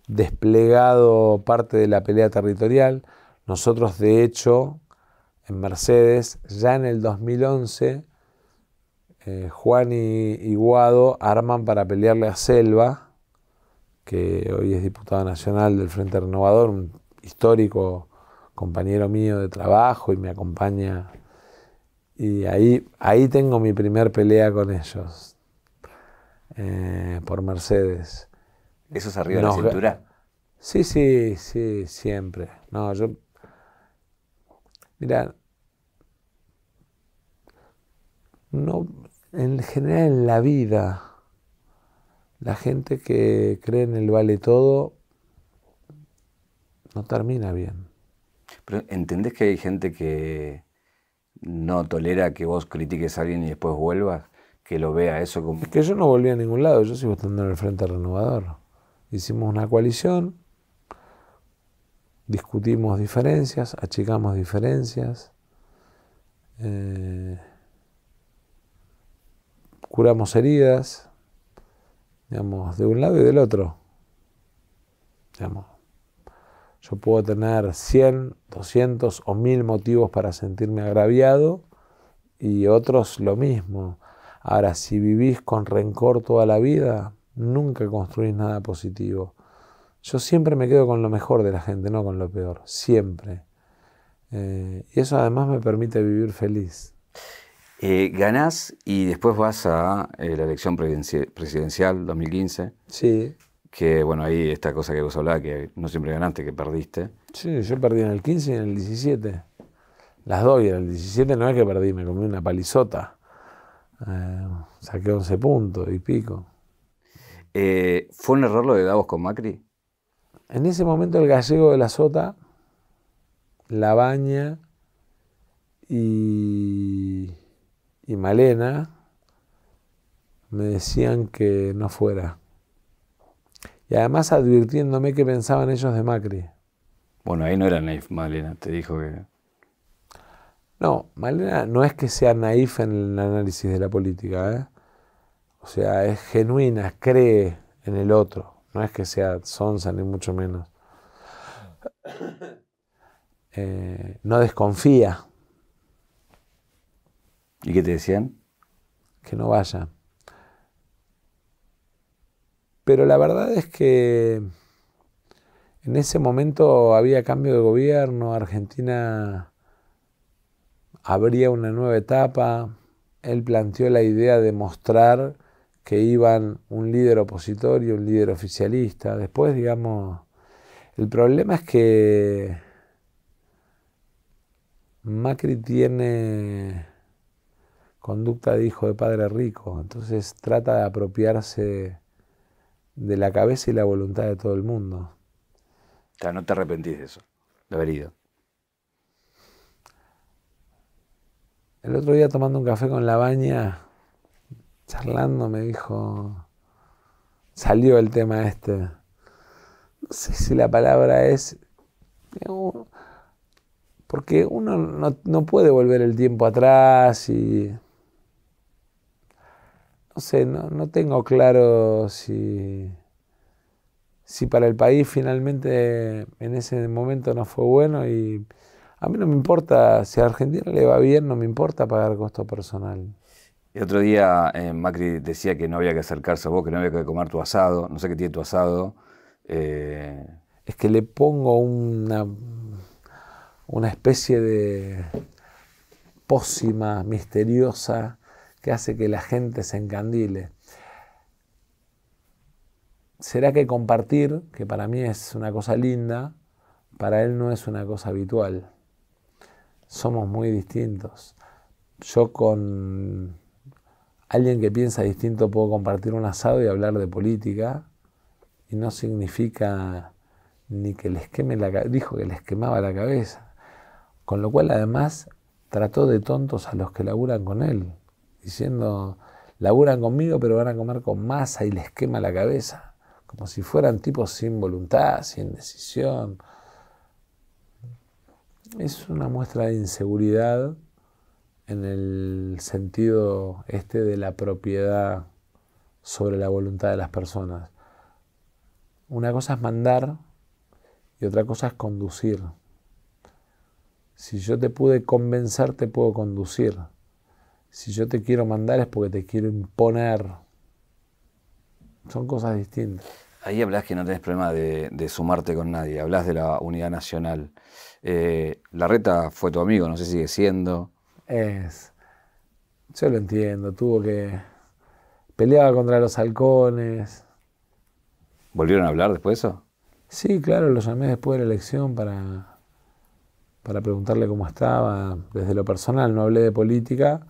Speaker 2: desplegado parte de la pelea territorial. Nosotros, de hecho, en Mercedes, ya en el 2011, eh, Juan y, y, Guado arman para pelearle a Selva, que hoy es diputado nacional del Frente Renovador, un histórico compañero mío de trabajo y me acompaña. Y ahí, ahí tengo mi primer pelea con ellos, eh, por Mercedes. ¿Eso es arriba de la cintura? Sí, sí, sí, siempre. No, yo. Mira. No, en general en la vida, la gente que cree en el vale todo no termina bien.
Speaker 1: Pero ¿entendés que hay gente que no tolera que vos critiques a alguien y después vuelvas? Que lo vea eso como... Es que
Speaker 2: yo no volví a ningún lado, yo sigo estando en el Frente Renovador. Hicimos una coalición, discutimos diferencias, achicamos diferencias, eh, curamos heridas, digamos, de un lado y del otro. Digamos, yo puedo tener 100, 200 o 1000 motivos para sentirme agraviado y otros lo mismo. Ahora, si vivís con rencor toda la vida, nunca construís nada positivo. Yo siempre me quedo con lo mejor de la gente, no con lo peor, siempre. Eh, y eso además me permite vivir feliz.
Speaker 1: Eh, ganás y después vas a eh, la elección presidencial 2015. Sí que bueno, ahí esta cosa que vos hablabas, que no siempre ganaste, que
Speaker 2: perdiste. Sí, yo perdí en el 15 y en el 17. Las dos, y en el 17 no es que perdí, me comí una palizota. Eh, saqué 11 puntos y pico. Eh, ¿Fue un error lo de Davos con Macri? En ese momento el gallego de la sota, la baña y Malena me decían que no fuera y además advirtiéndome que pensaban ellos de Macri. Bueno, ahí
Speaker 1: no era naif Malena, te dijo que...
Speaker 2: No, Malena no es que sea naif en el análisis de la política, ¿eh? o sea, es genuina, cree en el otro, no es que sea sonsa ni mucho menos. <coughs> Eh, no desconfía. ¿Y qué te decían? Que no vayan. Pero la verdad es que en ese momento había cambio de gobierno, Argentina abría una nueva etapa, él planteó la idea de mostrar que iban un líder opositor y un líder oficialista. Después, digamos, el problema es que Macri tiene conducta de hijo de padre rico, entonces trata de apropiarse de la cabeza y la voluntad de todo el mundo. O
Speaker 1: sea, no te arrepentís de eso, de haber ido.
Speaker 2: El otro día tomando un café con la baña, charlando, me dijo, salió el tema este. No sé si la palabra es... Porque uno no puede volver el tiempo atrás y no sé, no, tengo claro si, si para el país finalmente en ese momento no fue bueno y a mí no me importa, si a Argentina le va bien, no me importa pagar costo personal.
Speaker 1: El otro día eh, Macri decía que no había que acercarse a vos, que no había que comer tu asado, no sé qué tiene tu asado. Eh. Es que le pongo
Speaker 2: una, una especie de pócima misteriosa que hace que la gente se encandile. ¿Será que compartir, que para mí es una cosa linda, para él no es una cosa habitual? Somos muy distintos. Yo con alguien que piensa distinto puedo compartir un asado y hablar de política y no significa ni que les queme la cabeza, dijo que les quemaba la cabeza. Con lo cual además trató de tontos a los que laburan con él diciendo, laburan conmigo pero van a comer con masa y les quema la cabeza, como si fueran tipos sin voluntad, sin decisión. Es una muestra de inseguridad en el sentido este de la propiedad sobre la voluntad de las personas. Una cosa es mandar y otra cosa es conducir. Si yo te pude convencer, te puedo conducir. Si yo te quiero mandar es porque te quiero imponer. Son cosas distintas.
Speaker 1: Ahí hablas que no tenés problema de, sumarte con nadie, hablas de la unidad nacional. Eh, la reta fue tu amigo, no sé si sigue siendo.
Speaker 2: Es. Yo lo entiendo, tuvo que. Peleaba contra los halcones.
Speaker 1: ¿Volvieron a hablar después de eso?
Speaker 2: Sí, claro, lo llamé después de la elección para, para preguntarle cómo estaba desde lo personal, no hablé de política,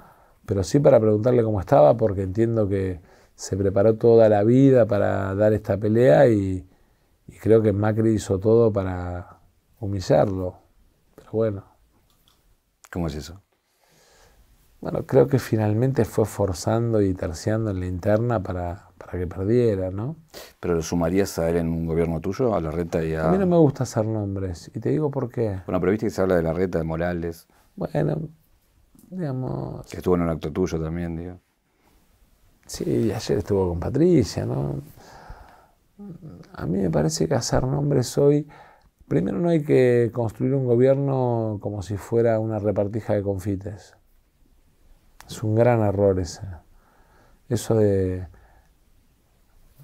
Speaker 2: pero sí para preguntarle cómo estaba, porque entiendo que se preparó toda la vida para dar esta pelea y, creo que Macri hizo todo para humillarlo. Pero bueno. ¿Cómo es eso? Bueno, creo que finalmente fue forzando y terciando en la interna para, para que perdiera, ¿no? ¿Pero lo sumarías a él en un gobierno tuyo, a la reta y a...? A mí no me gusta hacer nombres, y te digo por qué.
Speaker 1: Bueno, pero viste que se habla de la reta, de Morales.
Speaker 2: Bueno, que estuvo en un acto tuyo también, digo. Sí, ayer estuvo con Patricia, ¿no? A mí me parece que hacer nombres hoy... Primero no hay que construir un gobierno como si fuera una repartija de confites. Es un gran error ese. Eso de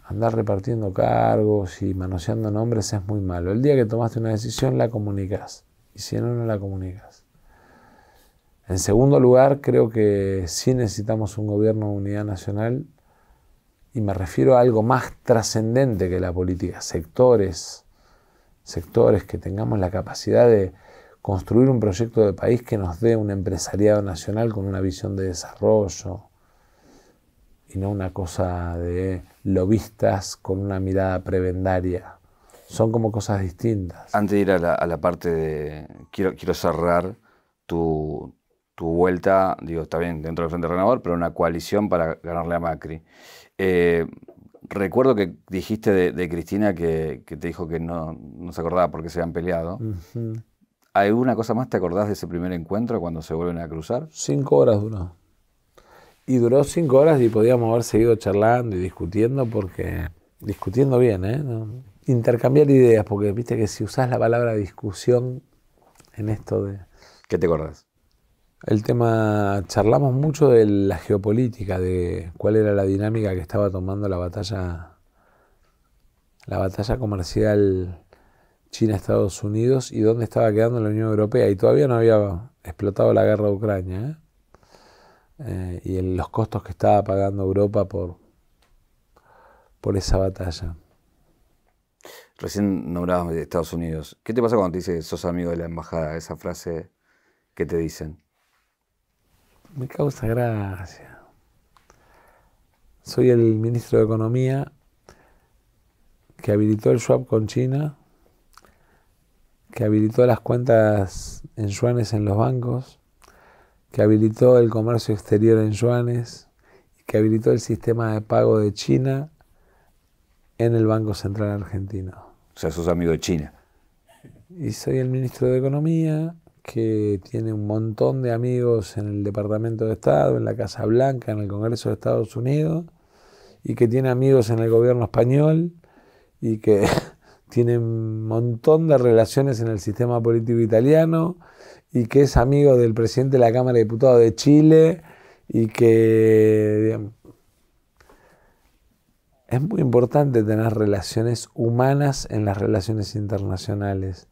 Speaker 2: andar repartiendo cargos y manoseando nombres es muy malo. El día que tomaste una decisión la comunicas y si no, no la comunicas. En segundo lugar, creo que sí necesitamos un gobierno de unidad nacional y me refiero a algo más trascendente que la política, sectores, sectores que tengamos la capacidad de construir un proyecto de país que nos dé un empresariado nacional con una visión de desarrollo y no una cosa de lobistas con una mirada prebendaria. Son como cosas distintas.
Speaker 1: Antes de ir a la, parte de... Quiero, quiero cerrar tu, tu vuelta, digo, está bien dentro del Frente Renovador, pero una coalición para ganarle a Macri. Eh, recuerdo que dijiste de, Cristina que, te dijo que no, no, se acordaba porque se habían peleado.
Speaker 2: ¿Alguna cosa más te acordás de ese primer encuentro cuando se vuelven a cruzar? Cinco horas duró. Y duró cinco horas y podíamos haber seguido charlando y discutiendo porque... Discutiendo bien, ¿eh? Intercambiar ideas, porque viste que si usás la palabra discusión en esto de... ¿Qué te acordás? el tema, charlamos mucho de la geopolítica, de cuál era la dinámica que estaba tomando la batalla, la batalla comercial China-Estados Unidos y dónde estaba quedando la Unión Europea. Y todavía no había explotado la guerra de Ucrania ¿eh? Eh, y los costos que estaba pagando Europa por, por esa batalla.
Speaker 1: Recién nombrabas de Estados Unidos. ¿Qué te pasa cuando te dice sos amigo de la embajada? Esa frase que te dicen.
Speaker 2: Me causa gracia. Soy el ministro de Economía que habilitó el swap con China, que habilitó las cuentas en yuanes en los bancos, que habilitó el comercio exterior en yuanes, que habilitó el sistema de pago de China en el Banco Central Argentino.
Speaker 1: O sea, sos amigo de China.
Speaker 2: Y soy el ministro de Economía que tiene un montón de amigos en el Departamento de Estado, en la Casa Blanca, en el Congreso de Estados Unidos, y que tiene amigos en el gobierno español, y que <laughs> tiene un montón de relaciones en el sistema político italiano, y que es amigo del presidente de la Cámara de Diputados de Chile, y que es muy importante tener relaciones humanas en las relaciones internacionales.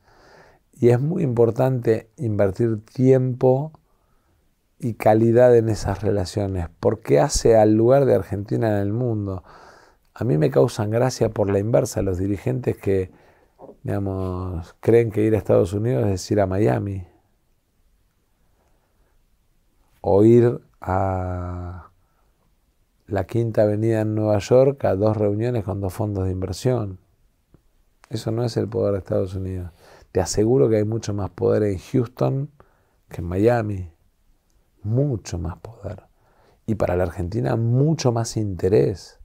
Speaker 2: Y es muy importante invertir tiempo y calidad en esas relaciones, porque hace al lugar de Argentina en el mundo. A mí me causan gracia por la inversa los dirigentes que, digamos, creen que ir a Estados Unidos es ir a Miami o ir a la Quinta Avenida en Nueva York a dos reuniones con dos fondos de inversión. Eso no es el poder de Estados Unidos. Te aseguro que hay mucho más poder en Houston que en Miami. Mucho más poder. Y para la Argentina mucho más interés.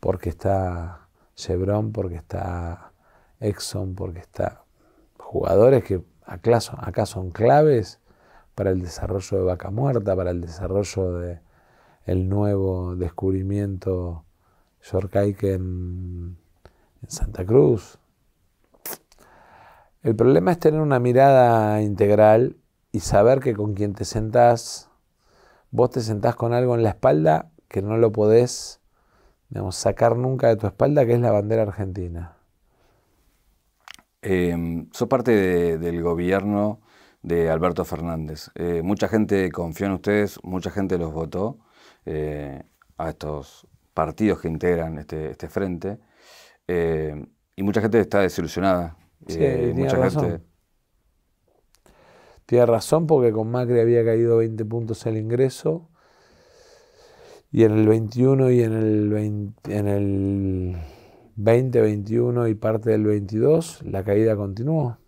Speaker 2: Porque está Chevron, porque está Exxon, porque está jugadores que acá son, claves para el desarrollo de Vaca Muerta, para el desarrollo de el nuevo descubrimiento Yorkaique en, en Santa Cruz. El problema es tener una mirada integral y saber que con quien te sentás, vos te sentás con algo en la espalda que no lo podés digamos, sacar nunca de tu espalda, que es la bandera argentina.
Speaker 1: Eh, parte del gobierno de Alberto Fernández. Eh, mucha gente confió en ustedes, mucha gente los votó eh, a estos partidos que integran este, este frente. Eh, y mucha gente está desilusionada Sí, eh, mucha gente.
Speaker 2: Tiene razón porque con Macri había caído 20 puntos el ingreso. Y en el 21 y en el 20, en 21 y parte del 22, la caída continuó.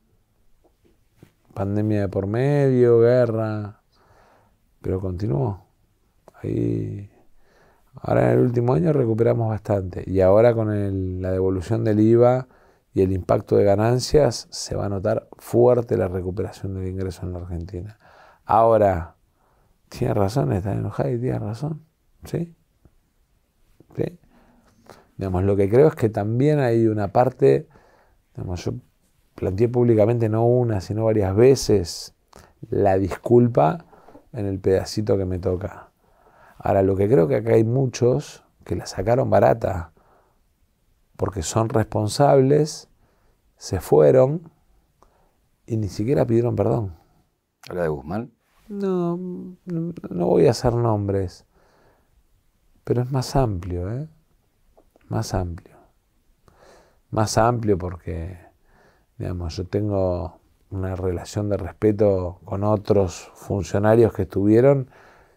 Speaker 2: Pandemia de por medio, guerra, pero continuó. Ahí, ahora en el último año recuperamos bastante. Y ahora con la devolución del IVA y el impacto de ganancias, se va a notar fuerte la recuperación del ingreso en la Argentina. Ahora, tiene razón, está enojado y tiene razón. ¿Sí? Digamos, lo que creo es que también hay una parte, yo planteé públicamente no una, sino varias veces la disculpa en el pedacito que me toca. Ahora, lo que creo que acá hay muchos que la sacaron barata porque son responsables, se fueron y ni siquiera pidieron perdón. ¿Habla de Guzmán? No, mm, no, voy a hacer nombres, pero es más amplio, ¿eh? Más amplio. Más amplio porque, digamos, yo tengo una relación de respeto con otros funcionarios que estuvieron,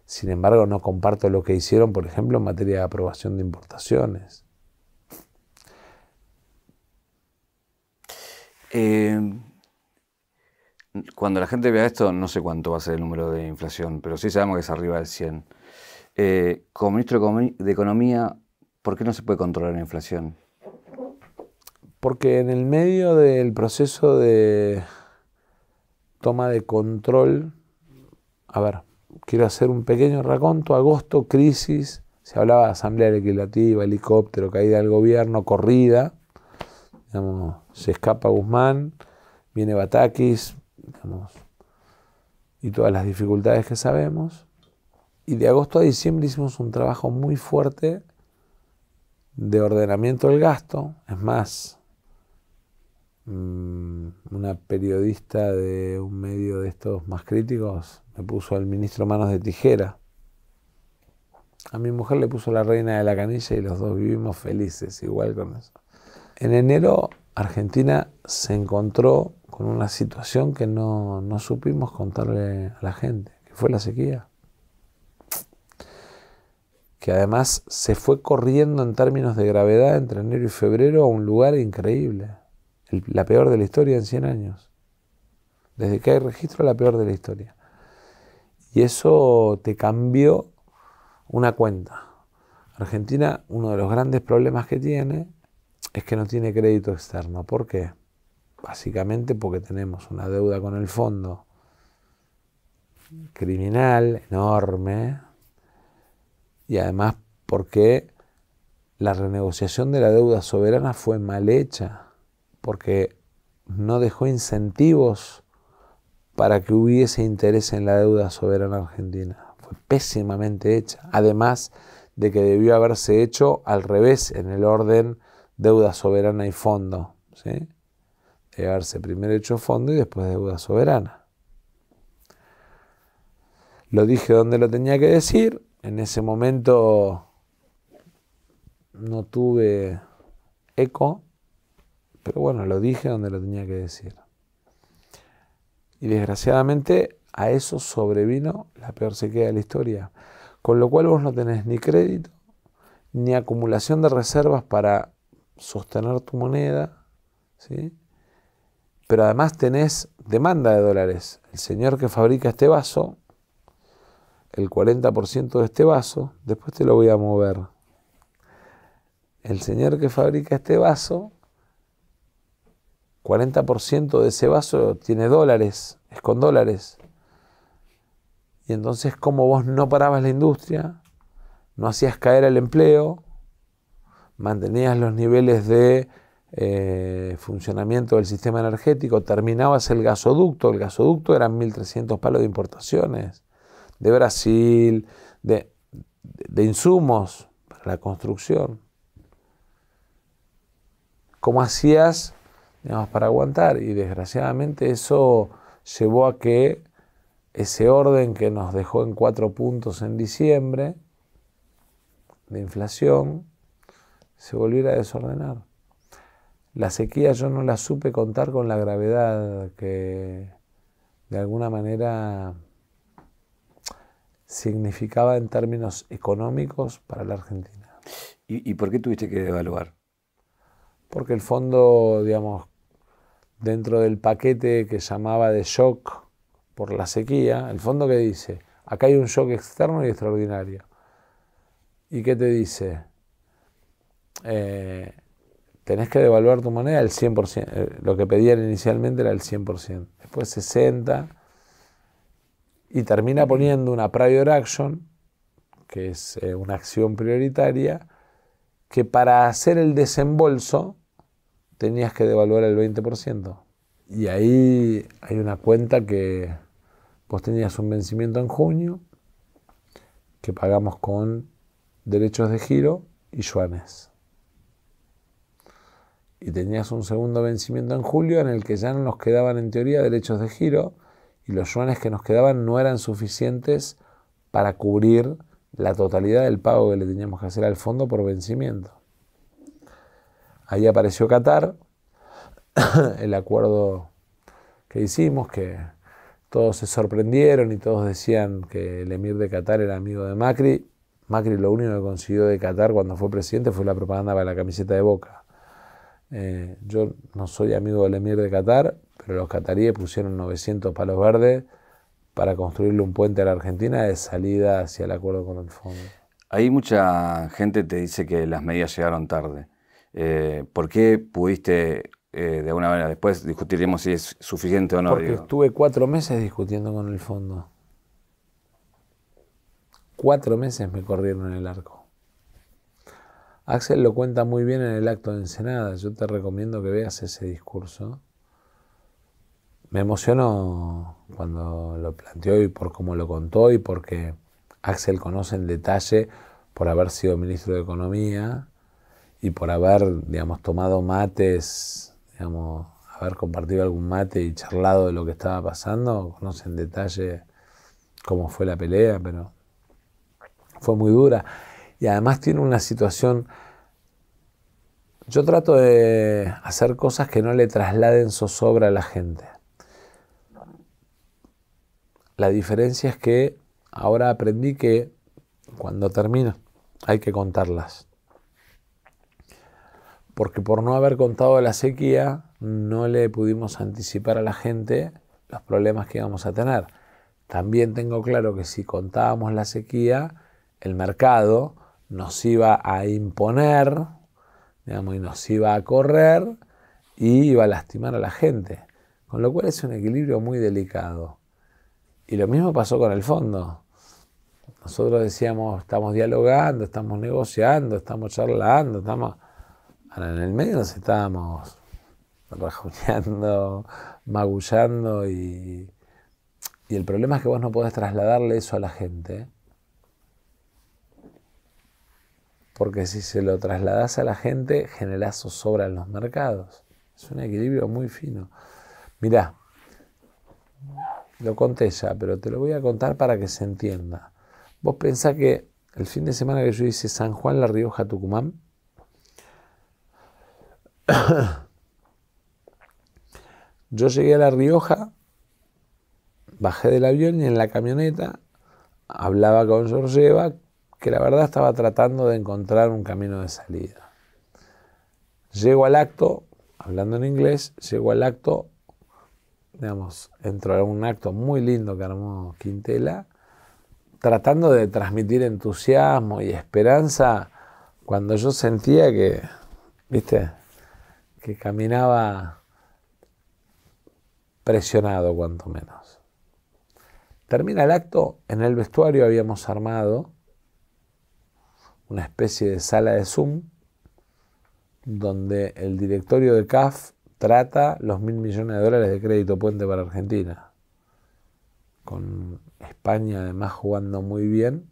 Speaker 2: sin embargo no comparto lo que hicieron, por ejemplo, en materia de aprobación de importaciones.
Speaker 1: Eh, cuando la gente vea esto, no sé cuánto va a ser el número de inflación, pero sí sabemos que es arriba del 100. Eh, como ministro de Economía, ¿por qué no se puede
Speaker 2: controlar la inflación? Porque en el medio del proceso de toma de control, a ver, quiero hacer un pequeño raconto, agosto, crisis, se hablaba de asamblea legislativa, helicóptero, caída del gobierno, corrida, digamos, se escapa Guzmán, viene Batakis, y todas las dificultades que sabemos. Y de agosto a diciembre hicimos un trabajo muy fuerte de ordenamiento del gasto. Es más, mm, una periodista de un medio de estos más críticos me puso al ministro manos de tijera. A mi mujer le puso la reina de la canilla y los dos vivimos felices, igual con eso. En enero Argentina se encontró con una situación que no, supimos contarle a la gente, que fue la sequía que además se fue corriendo en términos de gravedad entre enero y febrero a un lugar increíble, la peor de la historia en 100 años. Desde que hay registro, la peor de la historia. Y eso te cambió una cuenta. Argentina, uno de los grandes problemas que tiene es que no tiene crédito externo. ¿Por qué? Básicamente porque tenemos una deuda con el fondo criminal enorme y además porque la renegociación de la deuda soberana fue mal hecha, porque no dejó incentivos para que hubiese interés en la deuda soberana argentina. Fue pésimamente hecha, además de que debió haberse hecho al revés en el orden deuda soberana y fondo. ¿sí? Debe primero hecho fondo y después deuda soberana. Lo dije donde lo tenía que decir. En ese momento no tuve eco, pero bueno, lo dije donde lo tenía que decir. Y desgraciadamente a eso sobrevino la peor sequía de la historia. Con lo cual vos no tenés ni crédito, ni acumulación de reservas para sostener tu moneda, ¿sí? pero además tenés demanda de dólares. El señor que fabrica este vaso, el 40% de este vaso, después te lo voy a mover. El señor que fabrica este vaso, 40% de ese vaso tiene dólares, es con dólares. Y entonces, como vos no parabas la industria, no hacías caer el empleo, mantenías los niveles de eh, funcionamiento del sistema energético, terminabas el gasoducto, el gasoducto eran 1.300 palos de importaciones de Brasil, de, insumos para la construcción. ¿Cómo hacías para aguantar? Y desgraciadamente eso llevó a que ese orden que nos dejó en cuatro puntos en diciembre de inflación, se volviera a desordenar. La sequía yo no la supe contar con la gravedad que de alguna manera significaba en términos económicos para la Argentina.
Speaker 1: ¿Y, por qué tuviste que devaluar?
Speaker 2: Porque el fondo, digamos, dentro del paquete que llamaba de shock por la sequía, el fondo que dice, acá hay un shock externo y extraordinario. ¿Y qué te dice? Eh, tenés que devaluar tu moneda el 100%. Eh, lo que pedían inicialmente era el 100%. Después 60. Y termina poniendo una prior action, que es eh, una acción prioritaria, que para hacer el desembolso tenías que devaluar el 20%. Y ahí hay una cuenta que vos tenías un vencimiento en junio, que pagamos con derechos de giro y yuanes y tenías un segundo vencimiento en julio en el que ya no nos quedaban en teoría derechos de giro y los yuanes que nos quedaban no eran suficientes para cubrir la totalidad del pago que le teníamos que hacer al fondo por vencimiento. Ahí apareció Qatar, <coughs> el acuerdo que hicimos, que todos se sorprendieron y todos decían que el emir de Qatar era amigo de Macri. Macri lo único que consiguió de Qatar cuando fue presidente fue la propaganda para la camiseta de Boca. Eh, yo no soy amigo del emir de Qatar, pero los cataríes pusieron 900 palos verdes para construirle un puente a la Argentina de salida hacia el acuerdo con el fondo. Hay mucha gente te dice que las medidas llegaron
Speaker 1: tarde. Eh, ¿Por qué pudiste, eh, de alguna manera, después discutiremos si es suficiente o no? Porque
Speaker 2: estuve cuatro meses discutiendo con el fondo. Cuatro meses me corrieron en el arco. Axel lo cuenta muy bien en el acto de Ensenada. Yo te recomiendo que veas ese discurso. Me emocionó cuando lo planteó y por cómo lo contó y porque Axel conoce en detalle por haber sido ministro de Economía y por haber, digamos, tomado mates, digamos, haber compartido algún mate y charlado de lo que estaba pasando. Conoce en detalle cómo fue la pelea, pero fue muy dura y además tiene una situación... Yo trato de hacer cosas que no le trasladen zozobra a la gente. La diferencia es que ahora aprendí que cuando termino hay que contarlas. Porque por no haber contado la sequía, no le pudimos anticipar a la gente los problemas que íbamos a tener. También tengo claro que si contábamos la sequía, el mercado nos iba a imponer, digamos, y nos iba a correr y iba a lastimar a la gente. Con lo cual es un equilibrio muy delicado. Y lo mismo pasó con el fondo. Nosotros decíamos, estamos dialogando, estamos negociando, estamos charlando, estamos... Ahora en el medio nos estábamos rajuñando, magullando y, y el problema es que vos no podés trasladarle eso a la gente porque si se lo trasladas a la gente, generás zozobra en los mercados. Es un equilibrio muy fino. Mirá, lo conté ya, pero te lo voy a contar para que se entienda. Vos pensás que el fin de semana que yo hice San Juan, La Rioja, Tucumán, <coughs> yo llegué a La Rioja, bajé del avión y en la camioneta hablaba con Georgieva, que la verdad estaba tratando de encontrar un camino de salida. Llego al acto, hablando en inglés, llego al acto, digamos, entro en un acto muy lindo que armó Quintela, tratando de transmitir entusiasmo y esperanza cuando yo sentía que, viste, que caminaba presionado cuanto menos. Termina el acto, en el vestuario habíamos armado una especie de sala de Zoom donde el directorio de CAF trata los mil millones de dólares de crédito puente para Argentina, con España además jugando muy bien,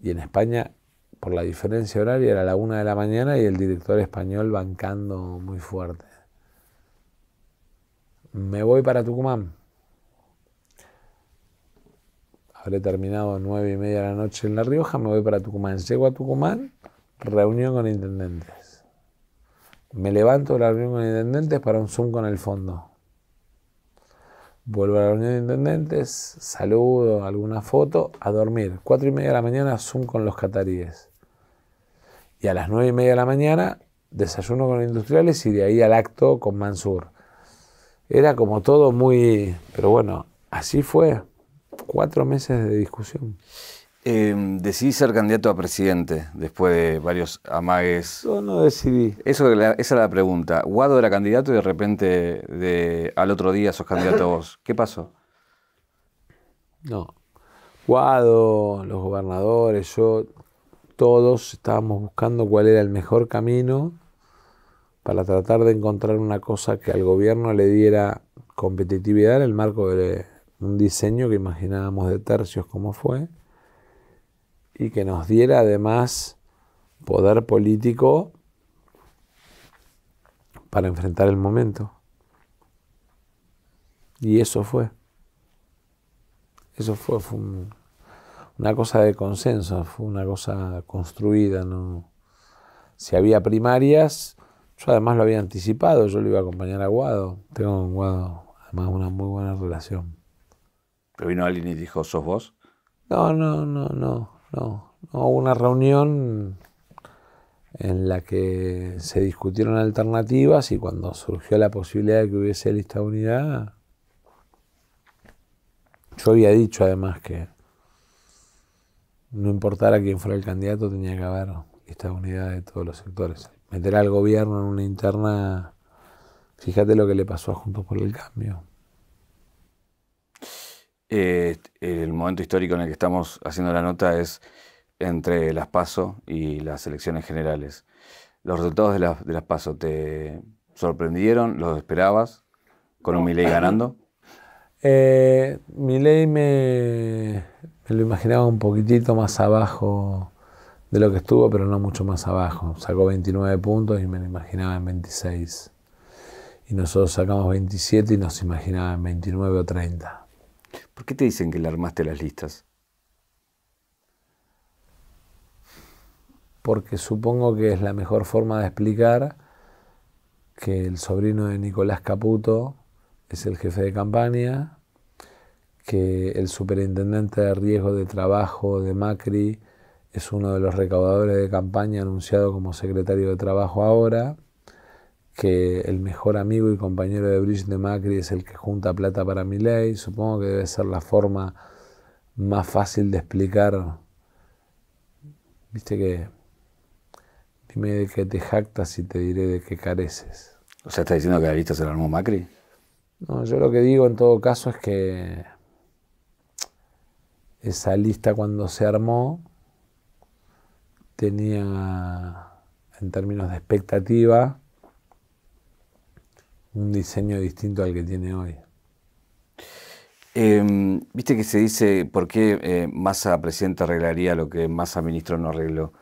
Speaker 2: y en España por la diferencia horaria era la una de la mañana y el director español bancando muy fuerte. Me voy para Tucumán. He terminado nueve y media de la noche en La Rioja, me voy para Tucumán. Llego a Tucumán, reunión con intendentes. Me levanto de la reunión con intendentes para un Zoom con el fondo. Vuelvo a la reunión de intendentes, saludo, alguna foto, a dormir. Cuatro y media de la mañana, Zoom con los cataríes. Y a las nueve y media de la mañana, desayuno con los industriales y de ahí al acto con Mansur. Era como todo muy... Pero bueno, así fue. Cuatro meses de discusión.
Speaker 1: Em, decidí ser candidato a presidente después de varios amagues. Yo no decidí. Eso, esa era la pregunta. Guado era candidato y de repente al otro día sos candidato vos. <laughs> ¿Qué pasó?
Speaker 2: No. Guado, los gobernadores, yo, todos estábamos buscando cuál era el mejor camino para tratar de encontrar una cosa que al gobierno le diera competitividad en el marco de, un diseño que imaginábamos de tercios como fue, y que nos diera además poder político para enfrentar el momento. Y eso fue. Eso fue, una cosa de consenso, fue una cosa construida. ¿no? Si había primarias, yo además lo había anticipado, yo lo iba a acompañar a Guado. Tengo con Guado además una muy buena relación.
Speaker 1: Pero vino alguien y dijo, ¿sos vos?
Speaker 2: No, no, no, no, no. Hubo una reunión en la que se discutieron alternativas y cuando surgió la posibilidad de que hubiese lista de unidad, yo había dicho además que no importara quién fuera el candidato, tenía que haber lista de unidad de todos los sectores. Meter al gobierno en una interna, fíjate lo que le pasó a Juntos por el Cambio.
Speaker 1: Eh, el momento histórico en el que estamos haciendo la nota es entre las PASO y las elecciones generales. ¿Los resultados de, las PASO te sorprendieron? ¿Los esperabas? ¿Con un Milei ganando?
Speaker 2: Eh, Milei me, lo imaginaba un poquitito más abajo de lo que estuvo, pero no mucho más abajo. Sacó 29 puntos y me lo imaginaba en 26. Y nosotros sacamos 27 y nos imaginaba en 29 o 30. ¿Por qué te dicen que le armaste las listas? Porque supongo que es la mejor forma de explicar que el sobrino de Nicolás Caputo es el jefe de campaña, que el superintendente de riesgo de trabajo de Macri es uno de los recaudadores de campaña anunciado como secretario de trabajo ahora que el mejor amigo y compañero de Bridge de Macri es el que junta plata para mi ley. Supongo que debe ser la forma más fácil de explicar. Viste que dime de qué te jactas y te diré de qué careces. O sea, ¿estás diciendo que la lista se la armó Macri? No, yo lo que digo en todo caso es que esa lista cuando se armó tenía, en términos de expectativa, un diseño distinto al que tiene
Speaker 1: hoy. Em, viste que se dice por qué eh, Massa
Speaker 2: presidente arreglaría lo que Massa ministro no arregló.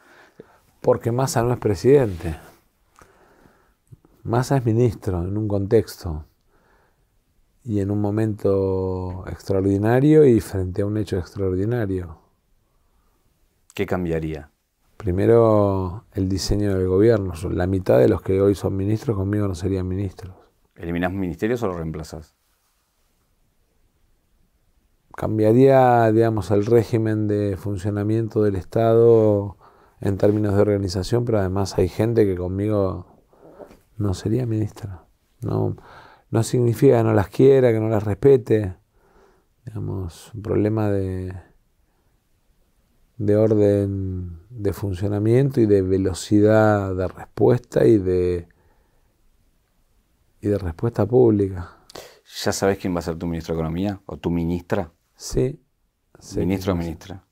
Speaker 2: Porque Massa no es presidente. Massa es ministro en un contexto y en un momento extraordinario y frente a un hecho extraordinario.
Speaker 1: ¿Qué cambiaría?
Speaker 2: Primero, el diseño del gobierno. La mitad de los que hoy son ministros conmigo no serían ministros.
Speaker 1: ¿Eliminás ministerios o los reemplazás?
Speaker 2: Cambiaría, digamos, el régimen de funcionamiento del Estado en términos de organización, pero además hay gente que conmigo no sería ministra. No, no significa que no las quiera, que no las respete. Digamos, un problema de, de orden de funcionamiento y de velocidad de respuesta y de y de respuesta pública.
Speaker 1: ¿Ya sabes quién va a ser tu ministro de Economía? ¿O tu ministra? Sí. ¿Ministro o ministra?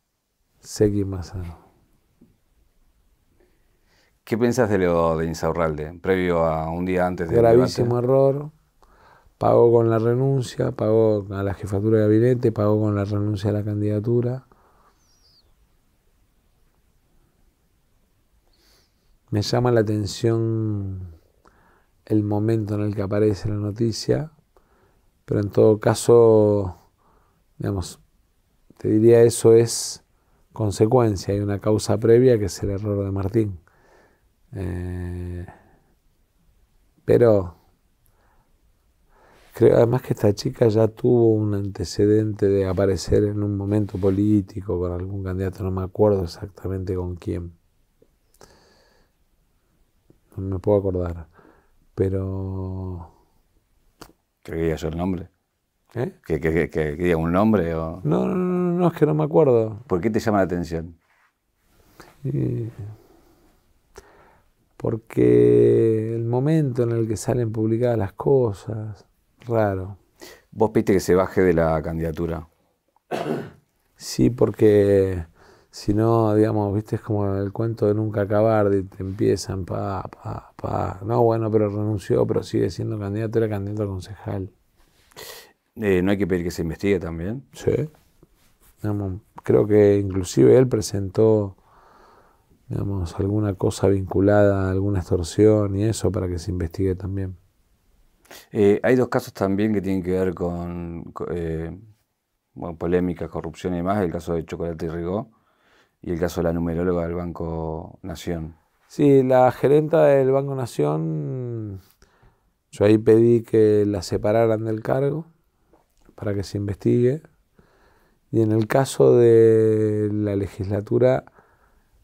Speaker 2: Sé quién va a ser.
Speaker 1: ¿Qué pensás de lo de Insaurralde, previo a un día antes de Gravísimo
Speaker 2: error. Pagó con la renuncia, pagó a la jefatura de gabinete, pagó con la renuncia a la candidatura. Me llama la atención el momento en el que aparece la noticia, pero en todo caso, digamos, te diría eso es consecuencia, hay una causa previa que es el error de Martín. Eh, pero creo además que esta chica ya tuvo un antecedente de aparecer en un momento político con algún candidato, no me acuerdo exactamente con quién. No me puedo acordar pero... Creía que
Speaker 1: el nombre. ¿Eh? ¿Que, que, diga un nombre o... No, no,
Speaker 2: no, es que no me acuerdo.
Speaker 1: ¿Por qué te llama la atención?
Speaker 2: Porque el momento en el que salen publicadas las cosas, raro. ¿Vos piste
Speaker 1: que se baje de la candidatura?
Speaker 2: Sí, porque sino, digamos, viste, es como el cuento de nunca acabar, de te empiezan, pa, pa, pa. No, bueno, pero renunció, pero sigue siendo candidato, era candidato a concejal.
Speaker 1: Eh, ¿No hay que pedir que se investigue también?
Speaker 2: Sí. Digamos, creo que inclusive él presentó, digamos, alguna cosa vinculada a alguna extorsión y eso para que se investigue también.
Speaker 1: Eh, hay dos casos también que tienen que ver con, eh, bueno, polémica, corrupción y demás, el caso de Chocolate y Rigó y el caso de la numeróloga del Banco Nación.
Speaker 2: Sí, la gerenta del Banco Nación, yo ahí pedí que la separaran del cargo para que se investigue. Y en el caso de la legislatura,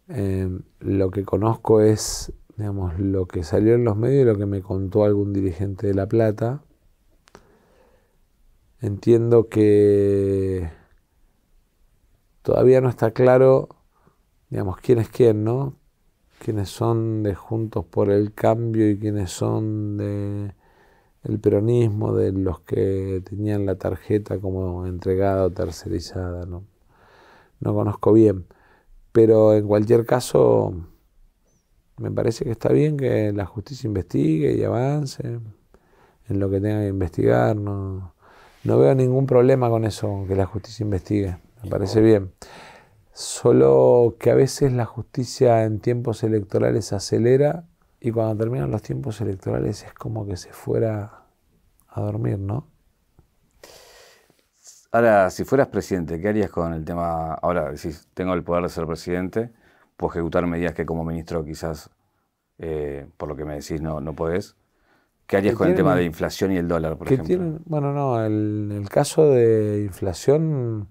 Speaker 2: eh, lo que conozco es, digamos, lo que salió en los medios y lo que me contó algún dirigente de La Plata. Entiendo que todavía no está claro digamos, quién es quién, ¿no? Quiénes son de Juntos por el Cambio y quiénes son de el peronismo, de los que tenían la tarjeta como entregada o tercerizada, ¿no? No conozco bien, pero en cualquier caso me parece que está bien que la justicia investigue y avance en lo que tenga que investigar, no, no veo ningún problema con eso, que la justicia investigue, me parece bien. Solo que a veces la justicia en tiempos electorales acelera y cuando terminan los tiempos electorales es como que se fuera a dormir, ¿no?
Speaker 1: Ahora, si fueras presidente, ¿qué harías con el tema? Ahora, si tengo el poder de ser presidente, puedo ejecutar medidas que como ministro quizás, eh, por lo que me decís, no, no podés. ¿Qué harías con el tema de inflación y el dólar, por ejemplo?
Speaker 2: bueno, no, el caso de inflación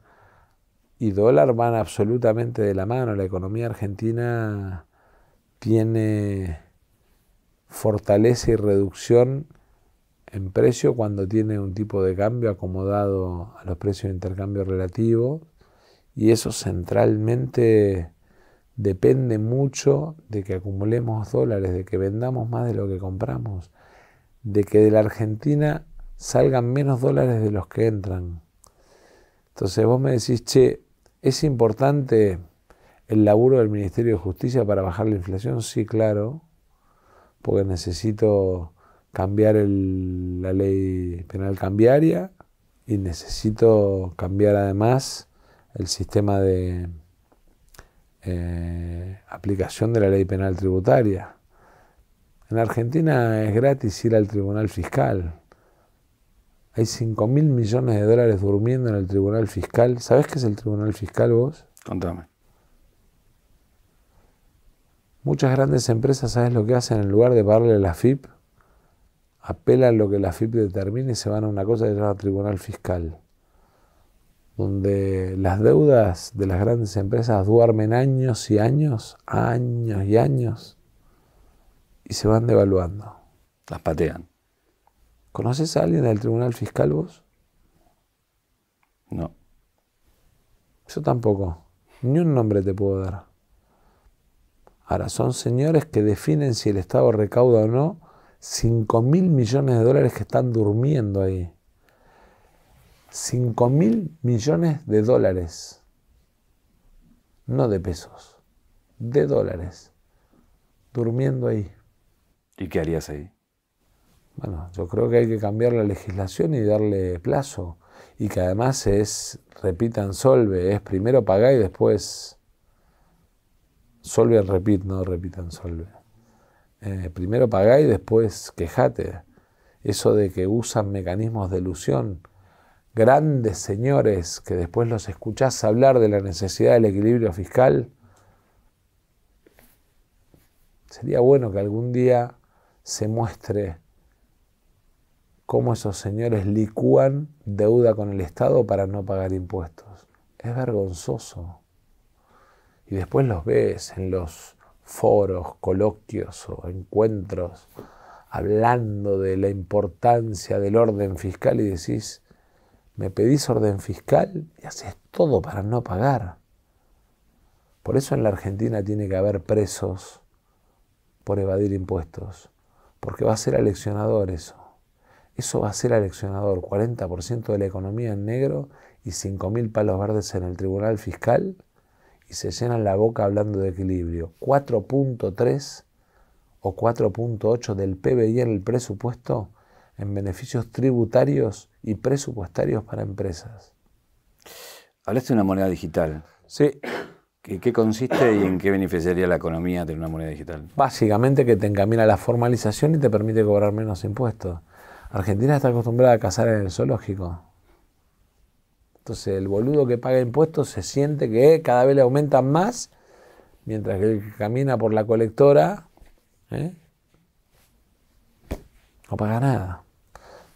Speaker 2: y dólar van absolutamente de la mano. La economía argentina tiene fortaleza y reducción en precio cuando tiene un tipo de cambio acomodado a los precios de intercambio relativo y eso centralmente depende mucho de que acumulemos dólares, de que vendamos más de lo que compramos, de que de la Argentina salgan menos dólares de los que entran. Entonces vos me decís, che, ¿Es importante el laburo del Ministerio de Justicia para bajar la inflación? Sí, claro, porque necesito cambiar la ley penal cambiaria y necesito cambiar además el sistema de eh, aplicación de la ley penal tributaria. En Argentina es gratis ir al tribunal fiscal. Hay 5 mil millones de dólares durmiendo en el Tribunal Fiscal. ¿Sabes qué es el Tribunal Fiscal vos? Contame. Muchas grandes empresas, ¿sabes lo que hacen? En lugar de pagarle la FIP, apelan lo que la FIP determine y se van a una cosa que se llama Tribunal Fiscal, donde las deudas de las grandes empresas duermen años y años, años y años, y se van devaluando. Las patean. ¿Conoces a alguien del tribunal fiscal vos? No. Yo tampoco. Ni un nombre te puedo dar. Ahora, son señores que definen si el Estado recauda o no 5 mil millones de dólares que están durmiendo ahí. 5 mil millones de dólares. No de pesos, de dólares. Durmiendo ahí. ¿Y qué harías ahí? Bueno, yo creo que hay que cambiar la legislación y darle plazo. Y que además es, repitan, solve, es primero pagar y después solve, repit, no repitan, solve. Eh, primero pagá y después quejate. Eso de que usan mecanismos de ilusión. Grandes señores que después los escuchás hablar de la necesidad del equilibrio fiscal. Sería bueno que algún día se muestre cómo esos señores licúan deuda con el Estado para no pagar impuestos. Es vergonzoso. Y después los ves en los foros, coloquios o encuentros hablando de la importancia del orden fiscal y decís, me pedís orden fiscal y haces todo para no pagar. Por eso en la Argentina tiene que haber presos por evadir impuestos, porque va a ser aleccionador eso. Eso va a ser aleccionador, 40% de la economía en negro y 5.000 palos verdes en el Tribunal Fiscal y se llenan la boca hablando de equilibrio. 4.3 o 4.8 del PBI en el presupuesto en beneficios tributarios y presupuestarios para empresas.
Speaker 1: Hablaste de una moneda digital. Sí. qué consiste y en qué beneficiaría la economía de una moneda digital?
Speaker 2: Básicamente que te encamina a la formalización y te permite cobrar menos impuestos. Argentina está acostumbrada a cazar en el zoológico. Entonces el boludo que paga impuestos se siente que cada vez le aumentan más, mientras que el que camina por la colectora ¿eh? no paga nada.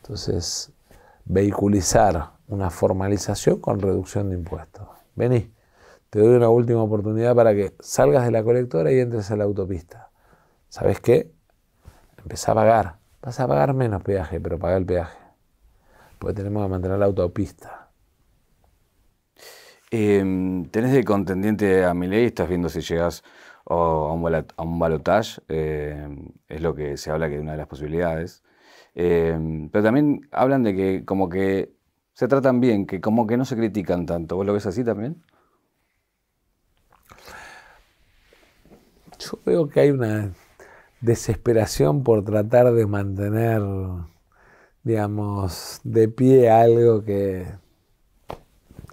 Speaker 2: Entonces, vehiculizar una formalización con reducción de impuestos. Vení, te doy una última oportunidad para que salgas de la colectora y entres a la autopista. ¿Sabes qué? Empezá a pagar. Vas a pagar menos peaje, pero paga el peaje. Porque tenemos que mantener la autopista. Em, ¿Tenés de
Speaker 1: contendiente a Milei? ¿Estás viendo si llegas a, un, a balotage? Em, es lo que se habla que es una de las posibilidades. Em, pero también hablan de que como que se tratan bien, que como que no se critican tanto. ¿Vos lo ves así también?
Speaker 2: Yo veo que hay una desesperación por tratar de mantener, digamos, de pie algo que,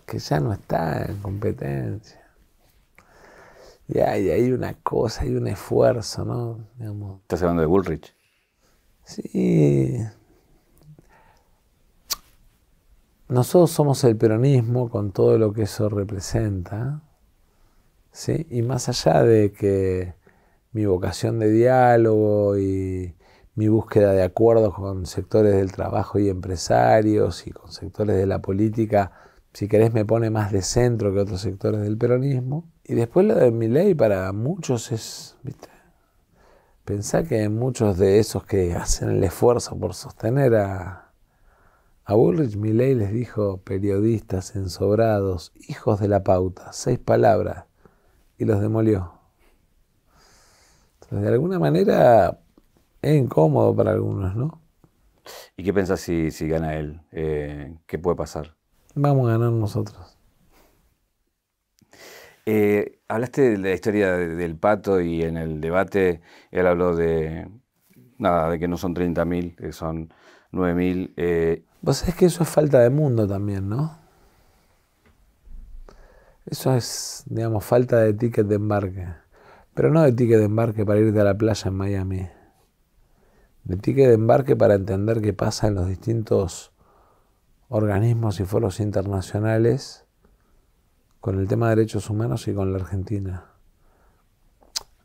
Speaker 2: que ya no está en competencia. Y hay, hay una cosa, hay un esfuerzo, ¿no?
Speaker 1: ¿Estás hablando de Bullrich?
Speaker 2: Sí. Nosotros somos el peronismo con todo lo que eso representa, ¿sí? Y más allá de que mi vocación de diálogo y mi búsqueda de acuerdos con sectores del trabajo y empresarios y con sectores de la política, si querés me pone más de centro que otros sectores del peronismo. Y después lo de mi para muchos es, ¿viste? pensá que muchos de esos que hacen el esfuerzo por sostener a, a Bullrich, mi les dijo periodistas ensobrados, hijos de la pauta, seis palabras, y los demolió de alguna manera es incómodo para algunos, ¿no?
Speaker 1: ¿Y qué piensas si, gana él? Eh, ¿Qué puede pasar?
Speaker 2: Vamos a ganar nosotros.
Speaker 1: Eh, hablaste de la historia del pato y en el debate él habló de nada, de que no son 30.000, que son 9.000. mil. Eh.
Speaker 2: Vos sabés que eso es falta de mundo también, ¿no? Eso es, digamos, falta de ticket de embarque. Pero no de ticket de embarque para irte a la playa en Miami. De ticket de embarque para entender qué pasa en los distintos organismos y foros internacionales con el tema de derechos humanos y con la Argentina.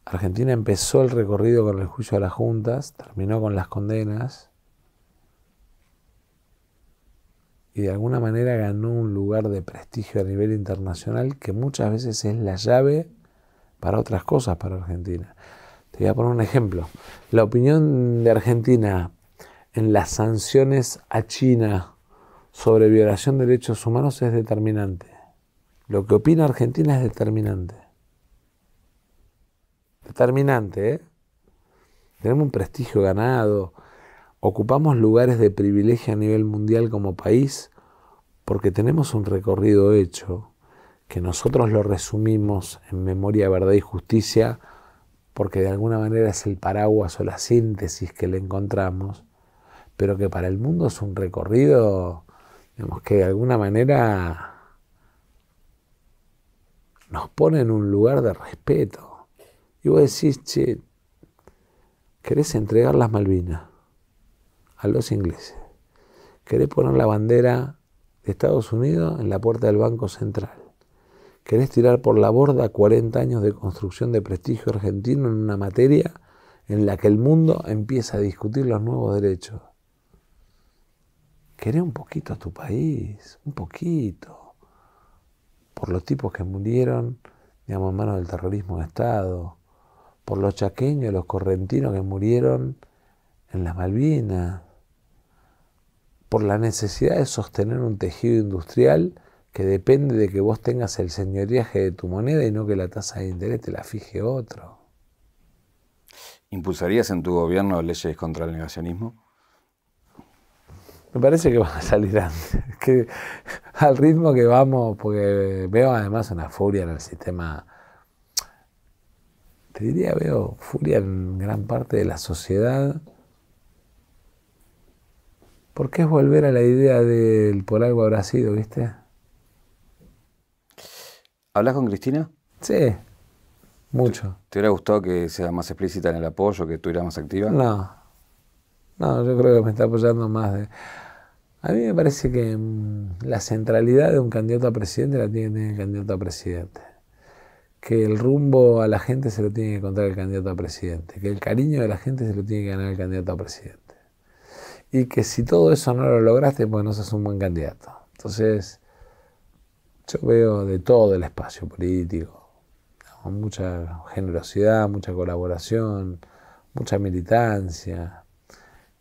Speaker 2: Argentina empezó el recorrido con el juicio a las juntas, terminó con las condenas y de alguna manera ganó un lugar de prestigio a nivel internacional que muchas veces es la llave para otras cosas para Argentina. Te voy a poner un ejemplo. La opinión de Argentina en las sanciones a China sobre violación de derechos humanos es determinante. Lo que opina Argentina es determinante. Determinante, ¿eh? Tenemos un prestigio ganado, ocupamos lugares de privilegio a nivel mundial como país porque tenemos un recorrido hecho que nosotros lo resumimos en memoria, verdad y justicia, porque de alguna manera es el paraguas o la síntesis que le encontramos, pero que para el mundo es un recorrido, digamos, que de alguna manera nos pone en un lugar de respeto. Y vos decís, che, querés entregar las Malvinas a los ingleses, querés poner la bandera de Estados Unidos en la puerta del Banco Central ¿Querés tirar por la borda 40 años de construcción de prestigio argentino en una materia en la que el mundo empieza a discutir los nuevos derechos? ¿Querés un poquito a tu país, un poquito, por los tipos que murieron, digamos, en manos del terrorismo de Estado, por los chaqueños los correntinos que murieron en las Malvinas, por la necesidad de sostener un tejido industrial que depende de que vos tengas el señoriaje de tu moneda y no que la tasa de interés te la fije otro.
Speaker 1: ¿Impulsarías en tu
Speaker 2: gobierno leyes contra el negacionismo? Me parece que van a salir <laughs> Que al ritmo que vamos, porque veo además una furia en el sistema. Te diría, veo furia en gran parte de la sociedad. Porque es volver a la idea del por algo habrá sido, ¿viste?
Speaker 1: ¿Hablas con Cristina?
Speaker 2: Sí, mucho.
Speaker 1: ¿Te, hubiera gustado que sea más explícita en el apoyo, que estuviera más activa? No.
Speaker 2: No, yo creo que me está apoyando más. De... A mí me parece que mm, la centralidad de un candidato a presidente la tiene que tener el candidato a presidente. Que el rumbo a la gente se lo tiene que contar el candidato a presidente. Que el cariño de la gente se lo tiene que ganar el candidato a presidente. Y que si todo eso no lo lograste, pues no sos un buen candidato. Entonces, yo veo de todo el espacio político, mucha generosidad, mucha colaboración, mucha militancia.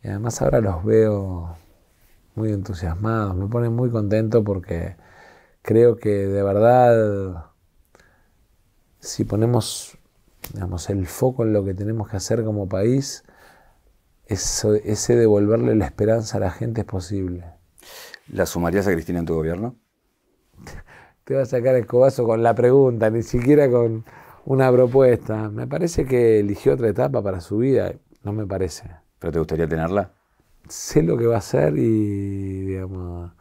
Speaker 2: Y además ahora los veo muy entusiasmados, me pone muy contento porque creo que de verdad si ponemos digamos, el foco en lo que tenemos que hacer como país, ese devolverle la esperanza a la gente es posible. ¿La
Speaker 1: sumarías a Cristina en tu gobierno?
Speaker 2: te va a sacar el cobazo con la pregunta, ni siquiera con una propuesta. Me parece que eligió otra etapa para su vida, no me parece.
Speaker 1: ¿Pero te gustaría tenerla?
Speaker 2: Sé lo que va a ser y, digamos,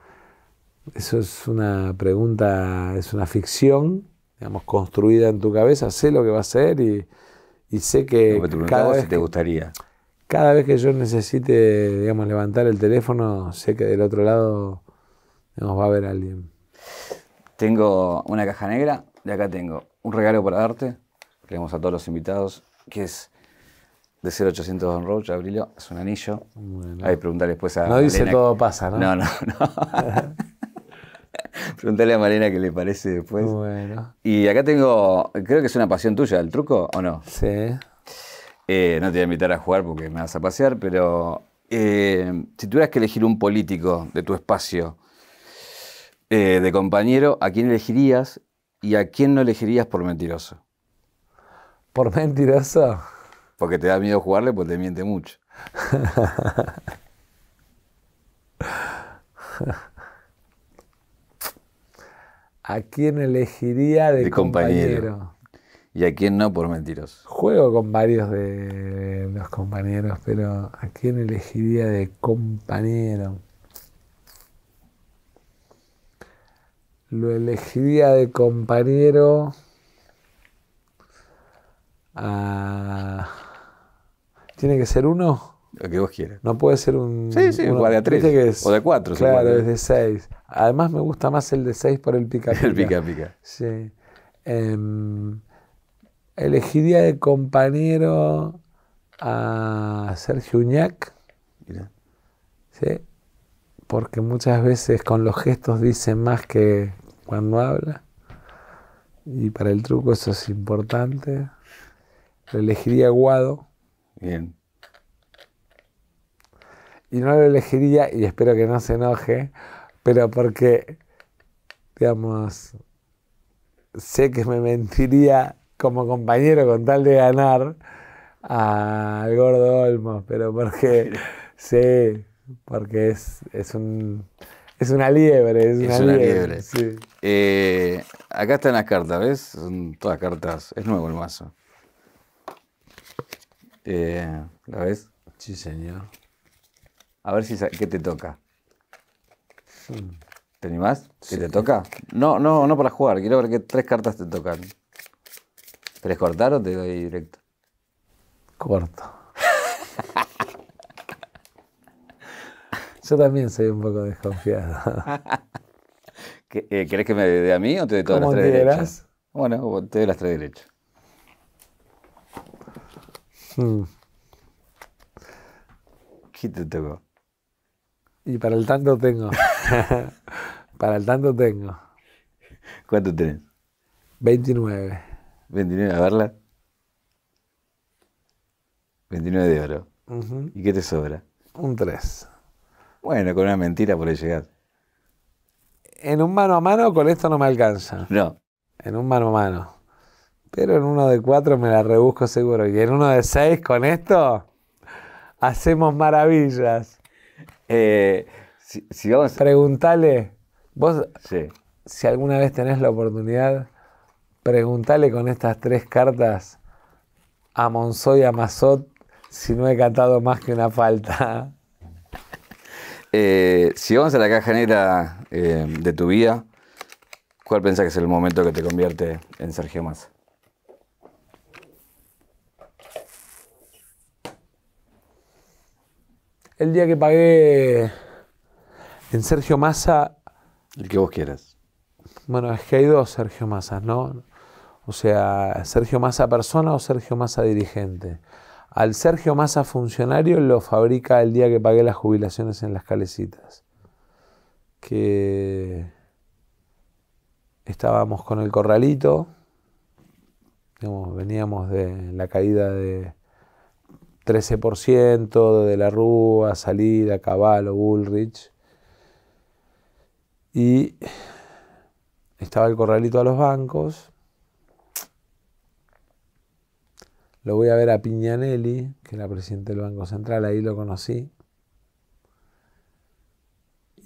Speaker 2: eso es una pregunta, es una ficción, digamos, construida en tu cabeza. Sé lo que va a hacer y, sé que cada vez si te gustaría. cada vez que yo necesite, digamos, levantar el teléfono, sé que del otro lado, digamos, va a haber alguien.
Speaker 1: Tengo una caja negra y acá tengo un regalo para darte, que damos a todos los invitados, que es de 0800 Don Roach, Abrilio, es un anillo. Hay Ahí preguntarle después a. No dice todo pasa, ¿no? No, no, no. <laughs> Preguntale a Marina qué le parece después. Bueno. Y acá tengo, creo que es una pasión tuya, el truco, ¿o no? Sí. Eh, no te voy a invitar a jugar porque me vas a pasear, pero eh, si tuvieras que elegir un político de tu espacio eh, de compañero, ¿a quién elegirías y a quién no elegirías por mentiroso?
Speaker 2: ¿Por mentiroso?
Speaker 1: Porque te da miedo jugarle, porque te miente mucho.
Speaker 2: <laughs> ¿A quién elegiría de, compañero?
Speaker 1: ¿Y a quién no por mentiroso? Juego
Speaker 2: con varios de los compañeros, pero ¿a quién elegiría de compañero? lo elegiría de compañero a... ¿Tiene que ser uno? Lo que vos quieras. No puede ser un... Sí, sí, uno, guardia 3 o de 4. Claro, es de 6. Además me gusta más el de 6 por el pica pica. <laughs> El pica pica. Sí. Em, elegiría de compañero a Sergio Uñac. ¿sí? Porque muchas veces con los gestos dicen más que, no habla. Y para el truco eso es importante. Lo elegiría Guado. Bien. Y no lo elegiría, y espero que no se enoje, pero porque, digamos, sé que me mentiría como compañero con tal de ganar al gordo Olmo, pero porque, sé <laughs> porque es, es un es una liebre, es una, liebre.
Speaker 1: Eh, acá están las cartas, ¿ves? Son todas cartas. Es nuevo el mazo. Eh, ¿La ves? Sí, señor. A ver si qué te toca. ¿Tení hmm. ¿Te animás? ¿Qué te toca? No, no, no para jugar. Quiero ver qué tres cartas te tocan. ¿Tres cortar o te doy directo?
Speaker 2: Corto. <laughs> Yo también soy un poco desconfiado. <laughs>
Speaker 1: Eh, ¿Querés que me dé a mí o te dé todas las tres derechas? Bueno, te doy las tres derechas.
Speaker 2: Hmm. ¿Qué te tocó? Y para el tanto tengo. <laughs> para el tanto tengo. ¿Cuánto tenés? 29.
Speaker 1: 29, a verla. 29 de oro. ¿Y qué te sobra? Un 3. Bueno, con una mentira por ahí llegar.
Speaker 2: En un mano a mano con esto no me alcanza. No. En un mano a mano. Pero en uno de cuatro me la rebusco seguro. Y en uno de seis con esto hacemos maravillas. Eh, si, vamos... Preguntale, vos, si alguna vez tenés la oportunidad, preguntale con estas tres cartas a Monzoy y a Mazot si no he cantado más que una falta.
Speaker 1: Eh, si vamos a la caja negra eh, de tu vida, ¿cuál pensás que es el momento que te convierte en Sergio Massa?
Speaker 2: El día que pagué en Sergio Massa.
Speaker 1: El que vos quieras.
Speaker 2: Bueno, es que hay dos Sergio Massas, ¿no? O sea, Sergio Massa persona o Sergio Massa dirigente. Al Sergio Massa funcionario lo fabrica el día que pagué las jubilaciones en las calecitas. Que estábamos con el corralito, veníamos de la caída de 13% de la Rúa, Salida, Caballo, Bullrich. Y estaba el corralito a los bancos Lo voy a ver a Piñanelli, que era presidente del Banco Central, ahí lo conocí.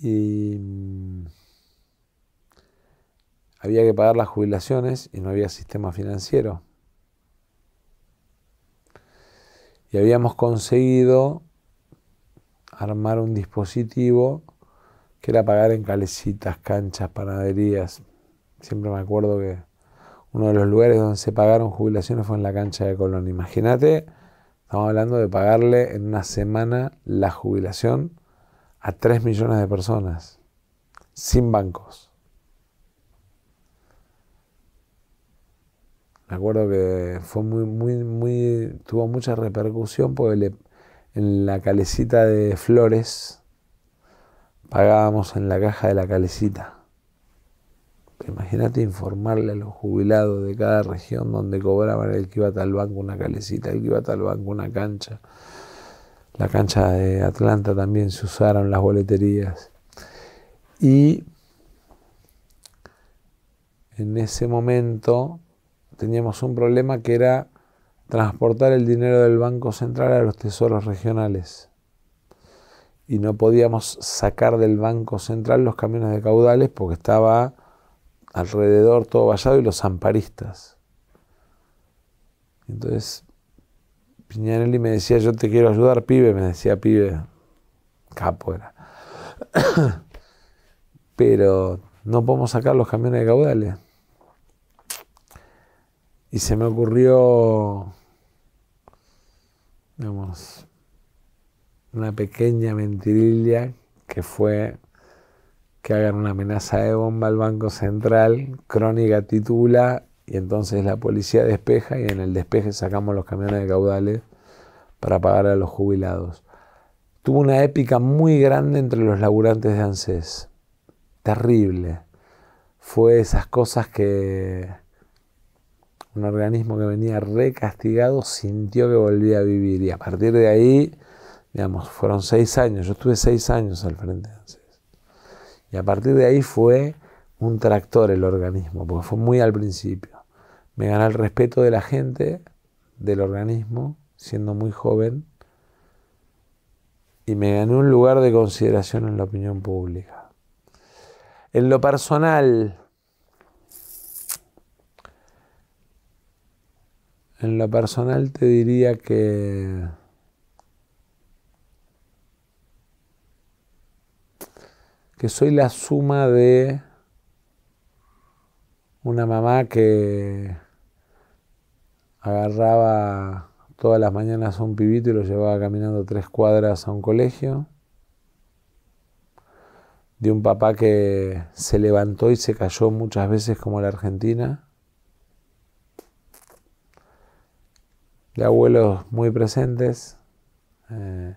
Speaker 2: Y mm, había que pagar las jubilaciones y no había sistema financiero. Y habíamos conseguido armar un dispositivo que era pagar en calecitas, canchas, panaderías. Siempre me acuerdo que uno de los lugares donde se pagaron jubilaciones fue en la cancha de Colón. Imagínate, estamos hablando de pagarle en una semana la jubilación a 3 millones de personas, sin bancos. Me acuerdo que fue muy, muy, muy, tuvo mucha repercusión porque en la calecita de flores pagábamos en la caja de la calecita. Imagínate informarle a los jubilados de cada región donde cobraban el que iba a tal banco una calecita, el que iba a tal banco una cancha. La cancha de Atlanta también se usaron las boleterías. Y en ese momento teníamos un problema que era transportar el dinero del Banco Central a los tesoros regionales. Y no podíamos sacar del Banco Central los camiones de caudales porque estaba alrededor todo vallado y los amparistas. Entonces Piñanelli me decía, yo te quiero ayudar, pibe, me decía, pibe, capo era. <coughs> Pero no podemos sacar los camiones de caudales. Y se me ocurrió, digamos, una pequeña mentirilla que fue que hagan una amenaza de bomba al Banco Central, Crónica titula y entonces la policía despeja y en el despeje sacamos los camiones de caudales para pagar a los jubilados. Tuvo una épica muy grande entre los laburantes de ANSES, terrible. Fue esas cosas que un organismo que venía recastigado sintió que volvía a vivir y a partir de ahí, digamos, fueron seis años, yo estuve seis años al frente y a partir de ahí fue un tractor el organismo, porque fue muy al principio. Me gané el respeto de la gente, del organismo, siendo muy joven, y me gané un lugar de consideración en la opinión pública. En lo personal, en lo personal te diría que que soy la suma de una mamá que agarraba todas las mañanas a un pibito y lo llevaba caminando tres cuadras a un colegio, de un papá que se levantó y se cayó muchas veces como la Argentina, de abuelos muy presentes, eh,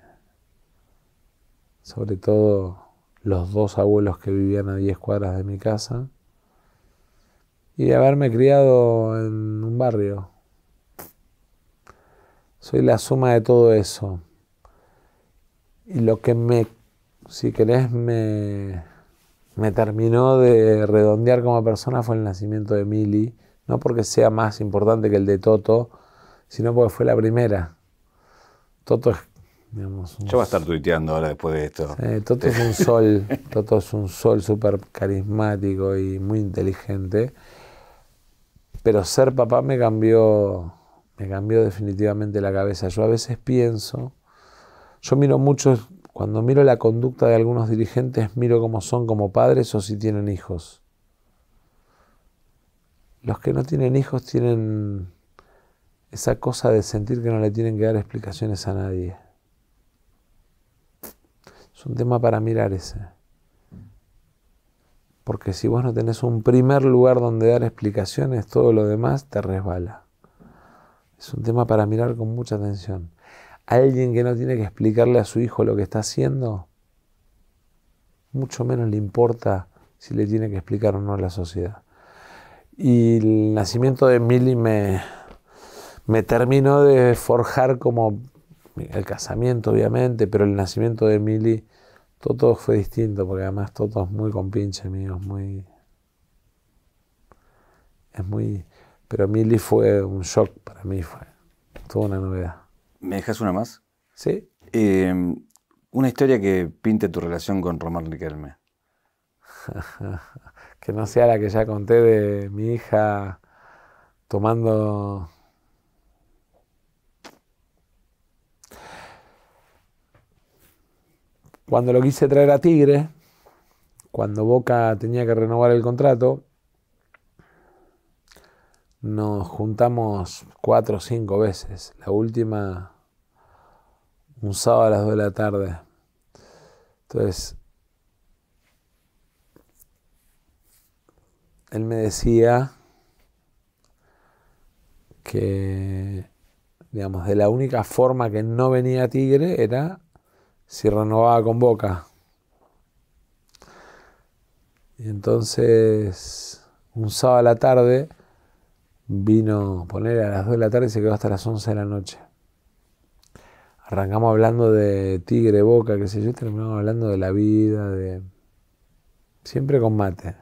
Speaker 2: sobre todo los dos abuelos que vivían a 10 cuadras de mi casa y haberme criado en un barrio. Soy la suma de todo eso. Y lo que me, si querés, me, me terminó de redondear como persona fue el nacimiento de Milly, No porque sea más importante que el de Toto, sino porque fue la primera. Toto es
Speaker 1: yo voy a estar tuiteando ahora después de esto. Eh, Toto es un <laughs>
Speaker 2: sol, Toto es un sol súper carismático y muy inteligente. Pero ser papá me cambió, me cambió definitivamente la cabeza. Yo a veces pienso, yo miro mucho cuando miro la conducta de algunos dirigentes, miro cómo son como padres o si tienen hijos. Los que no tienen hijos tienen esa cosa de sentir que no le tienen que dar explicaciones a nadie. Es un tema para mirar ese. Porque si vos no tenés un primer lugar donde dar explicaciones, todo lo demás te resbala. Es un tema para mirar con mucha atención. Alguien que no tiene que explicarle a su hijo lo que está haciendo, mucho menos le importa si le tiene que explicar o no a la sociedad. Y el nacimiento de Milly me, me terminó de forjar como el casamiento obviamente, pero el nacimiento de Mili, todo, fue distinto, porque además todo es muy compinche mío, es muy... Es muy... Pero Mili fue un shock para mí, fue toda una novedad.
Speaker 1: ¿Me dejas una más? Sí. Eh, una historia que pinte tu relación con Román Riquelme.
Speaker 2: <laughs> que no sea la que ya conté de mi hija tomando Cuando lo quise traer a Tigre, cuando Boca tenía que renovar el contrato, nos juntamos cuatro o cinco veces. La última, un sábado a las 2 de la tarde. Entonces, él me decía que, digamos, de la única forma que no venía Tigre era si renovaba con Boca. Y entonces, un sábado a la tarde, vino a poner a las 2 de la tarde y se quedó hasta las 11 de la noche. Arrancamos hablando de Tigre, Boca, qué sé yo, terminamos hablando de la vida, de... Siempre con mate.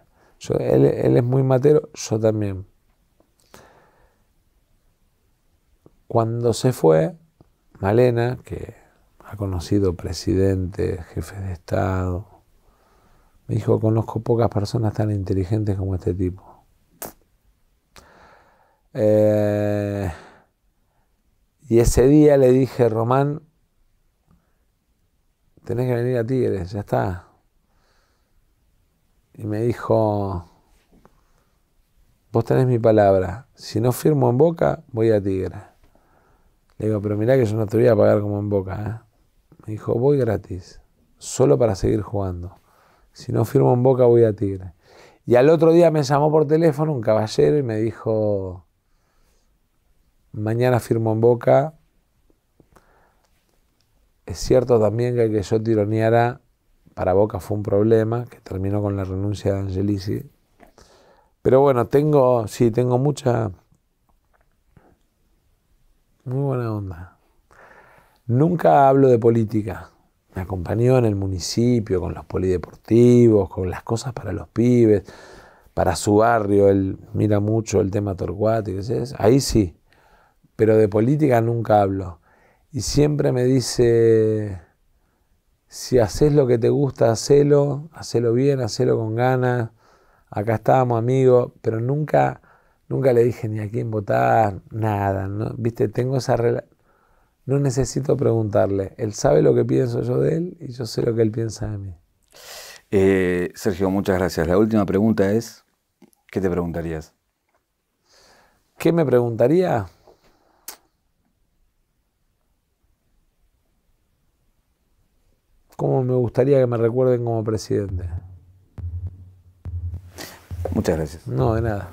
Speaker 2: él, él es muy matero, yo también. Cuando se fue, Malena, que ha conocido presidente, jefe de Estado. Me dijo, conozco pocas personas tan inteligentes como este tipo. Eh, y ese día le dije, Román, tenés que venir a Tigres, ya está. Y me dijo, vos tenés mi palabra, si no firmo en Boca, voy a Tigres. Le digo, pero mirá que yo no te voy a pagar como en Boca, ¿eh? dijo, voy gratis, solo para seguir jugando. Si no firmo en Boca voy a Tigre. Y al otro día me llamó por teléfono un caballero y me dijo, mañana firmo en Boca. Es cierto también que el que yo tironeara para Boca fue un problema, que terminó con la renuncia de Angelici. Pero bueno, tengo, sí, tengo mucha... Muy buena onda. Nunca hablo de política. Me acompañó en el municipio con los polideportivos, con las cosas para los pibes, para su barrio. Él mira mucho el tema Torcuato y qué Ahí sí. Pero de política nunca hablo. Y siempre me dice, si haces lo que te gusta, hacelo, hacelo bien, hacelo con ganas. Acá estábamos amigos, pero nunca, nunca le dije ni a quién votar, nada. ¿no? Viste, tengo esa relación no necesito preguntarle. Él sabe lo que pienso yo de él y yo sé lo que él piensa de mí.
Speaker 1: Eh, Sergio, muchas gracias. La última pregunta es, ¿qué te preguntarías?
Speaker 2: ¿Qué me preguntaría? ¿Cómo me gustaría que me recuerden como presidente? Muchas gracias. No, de nada.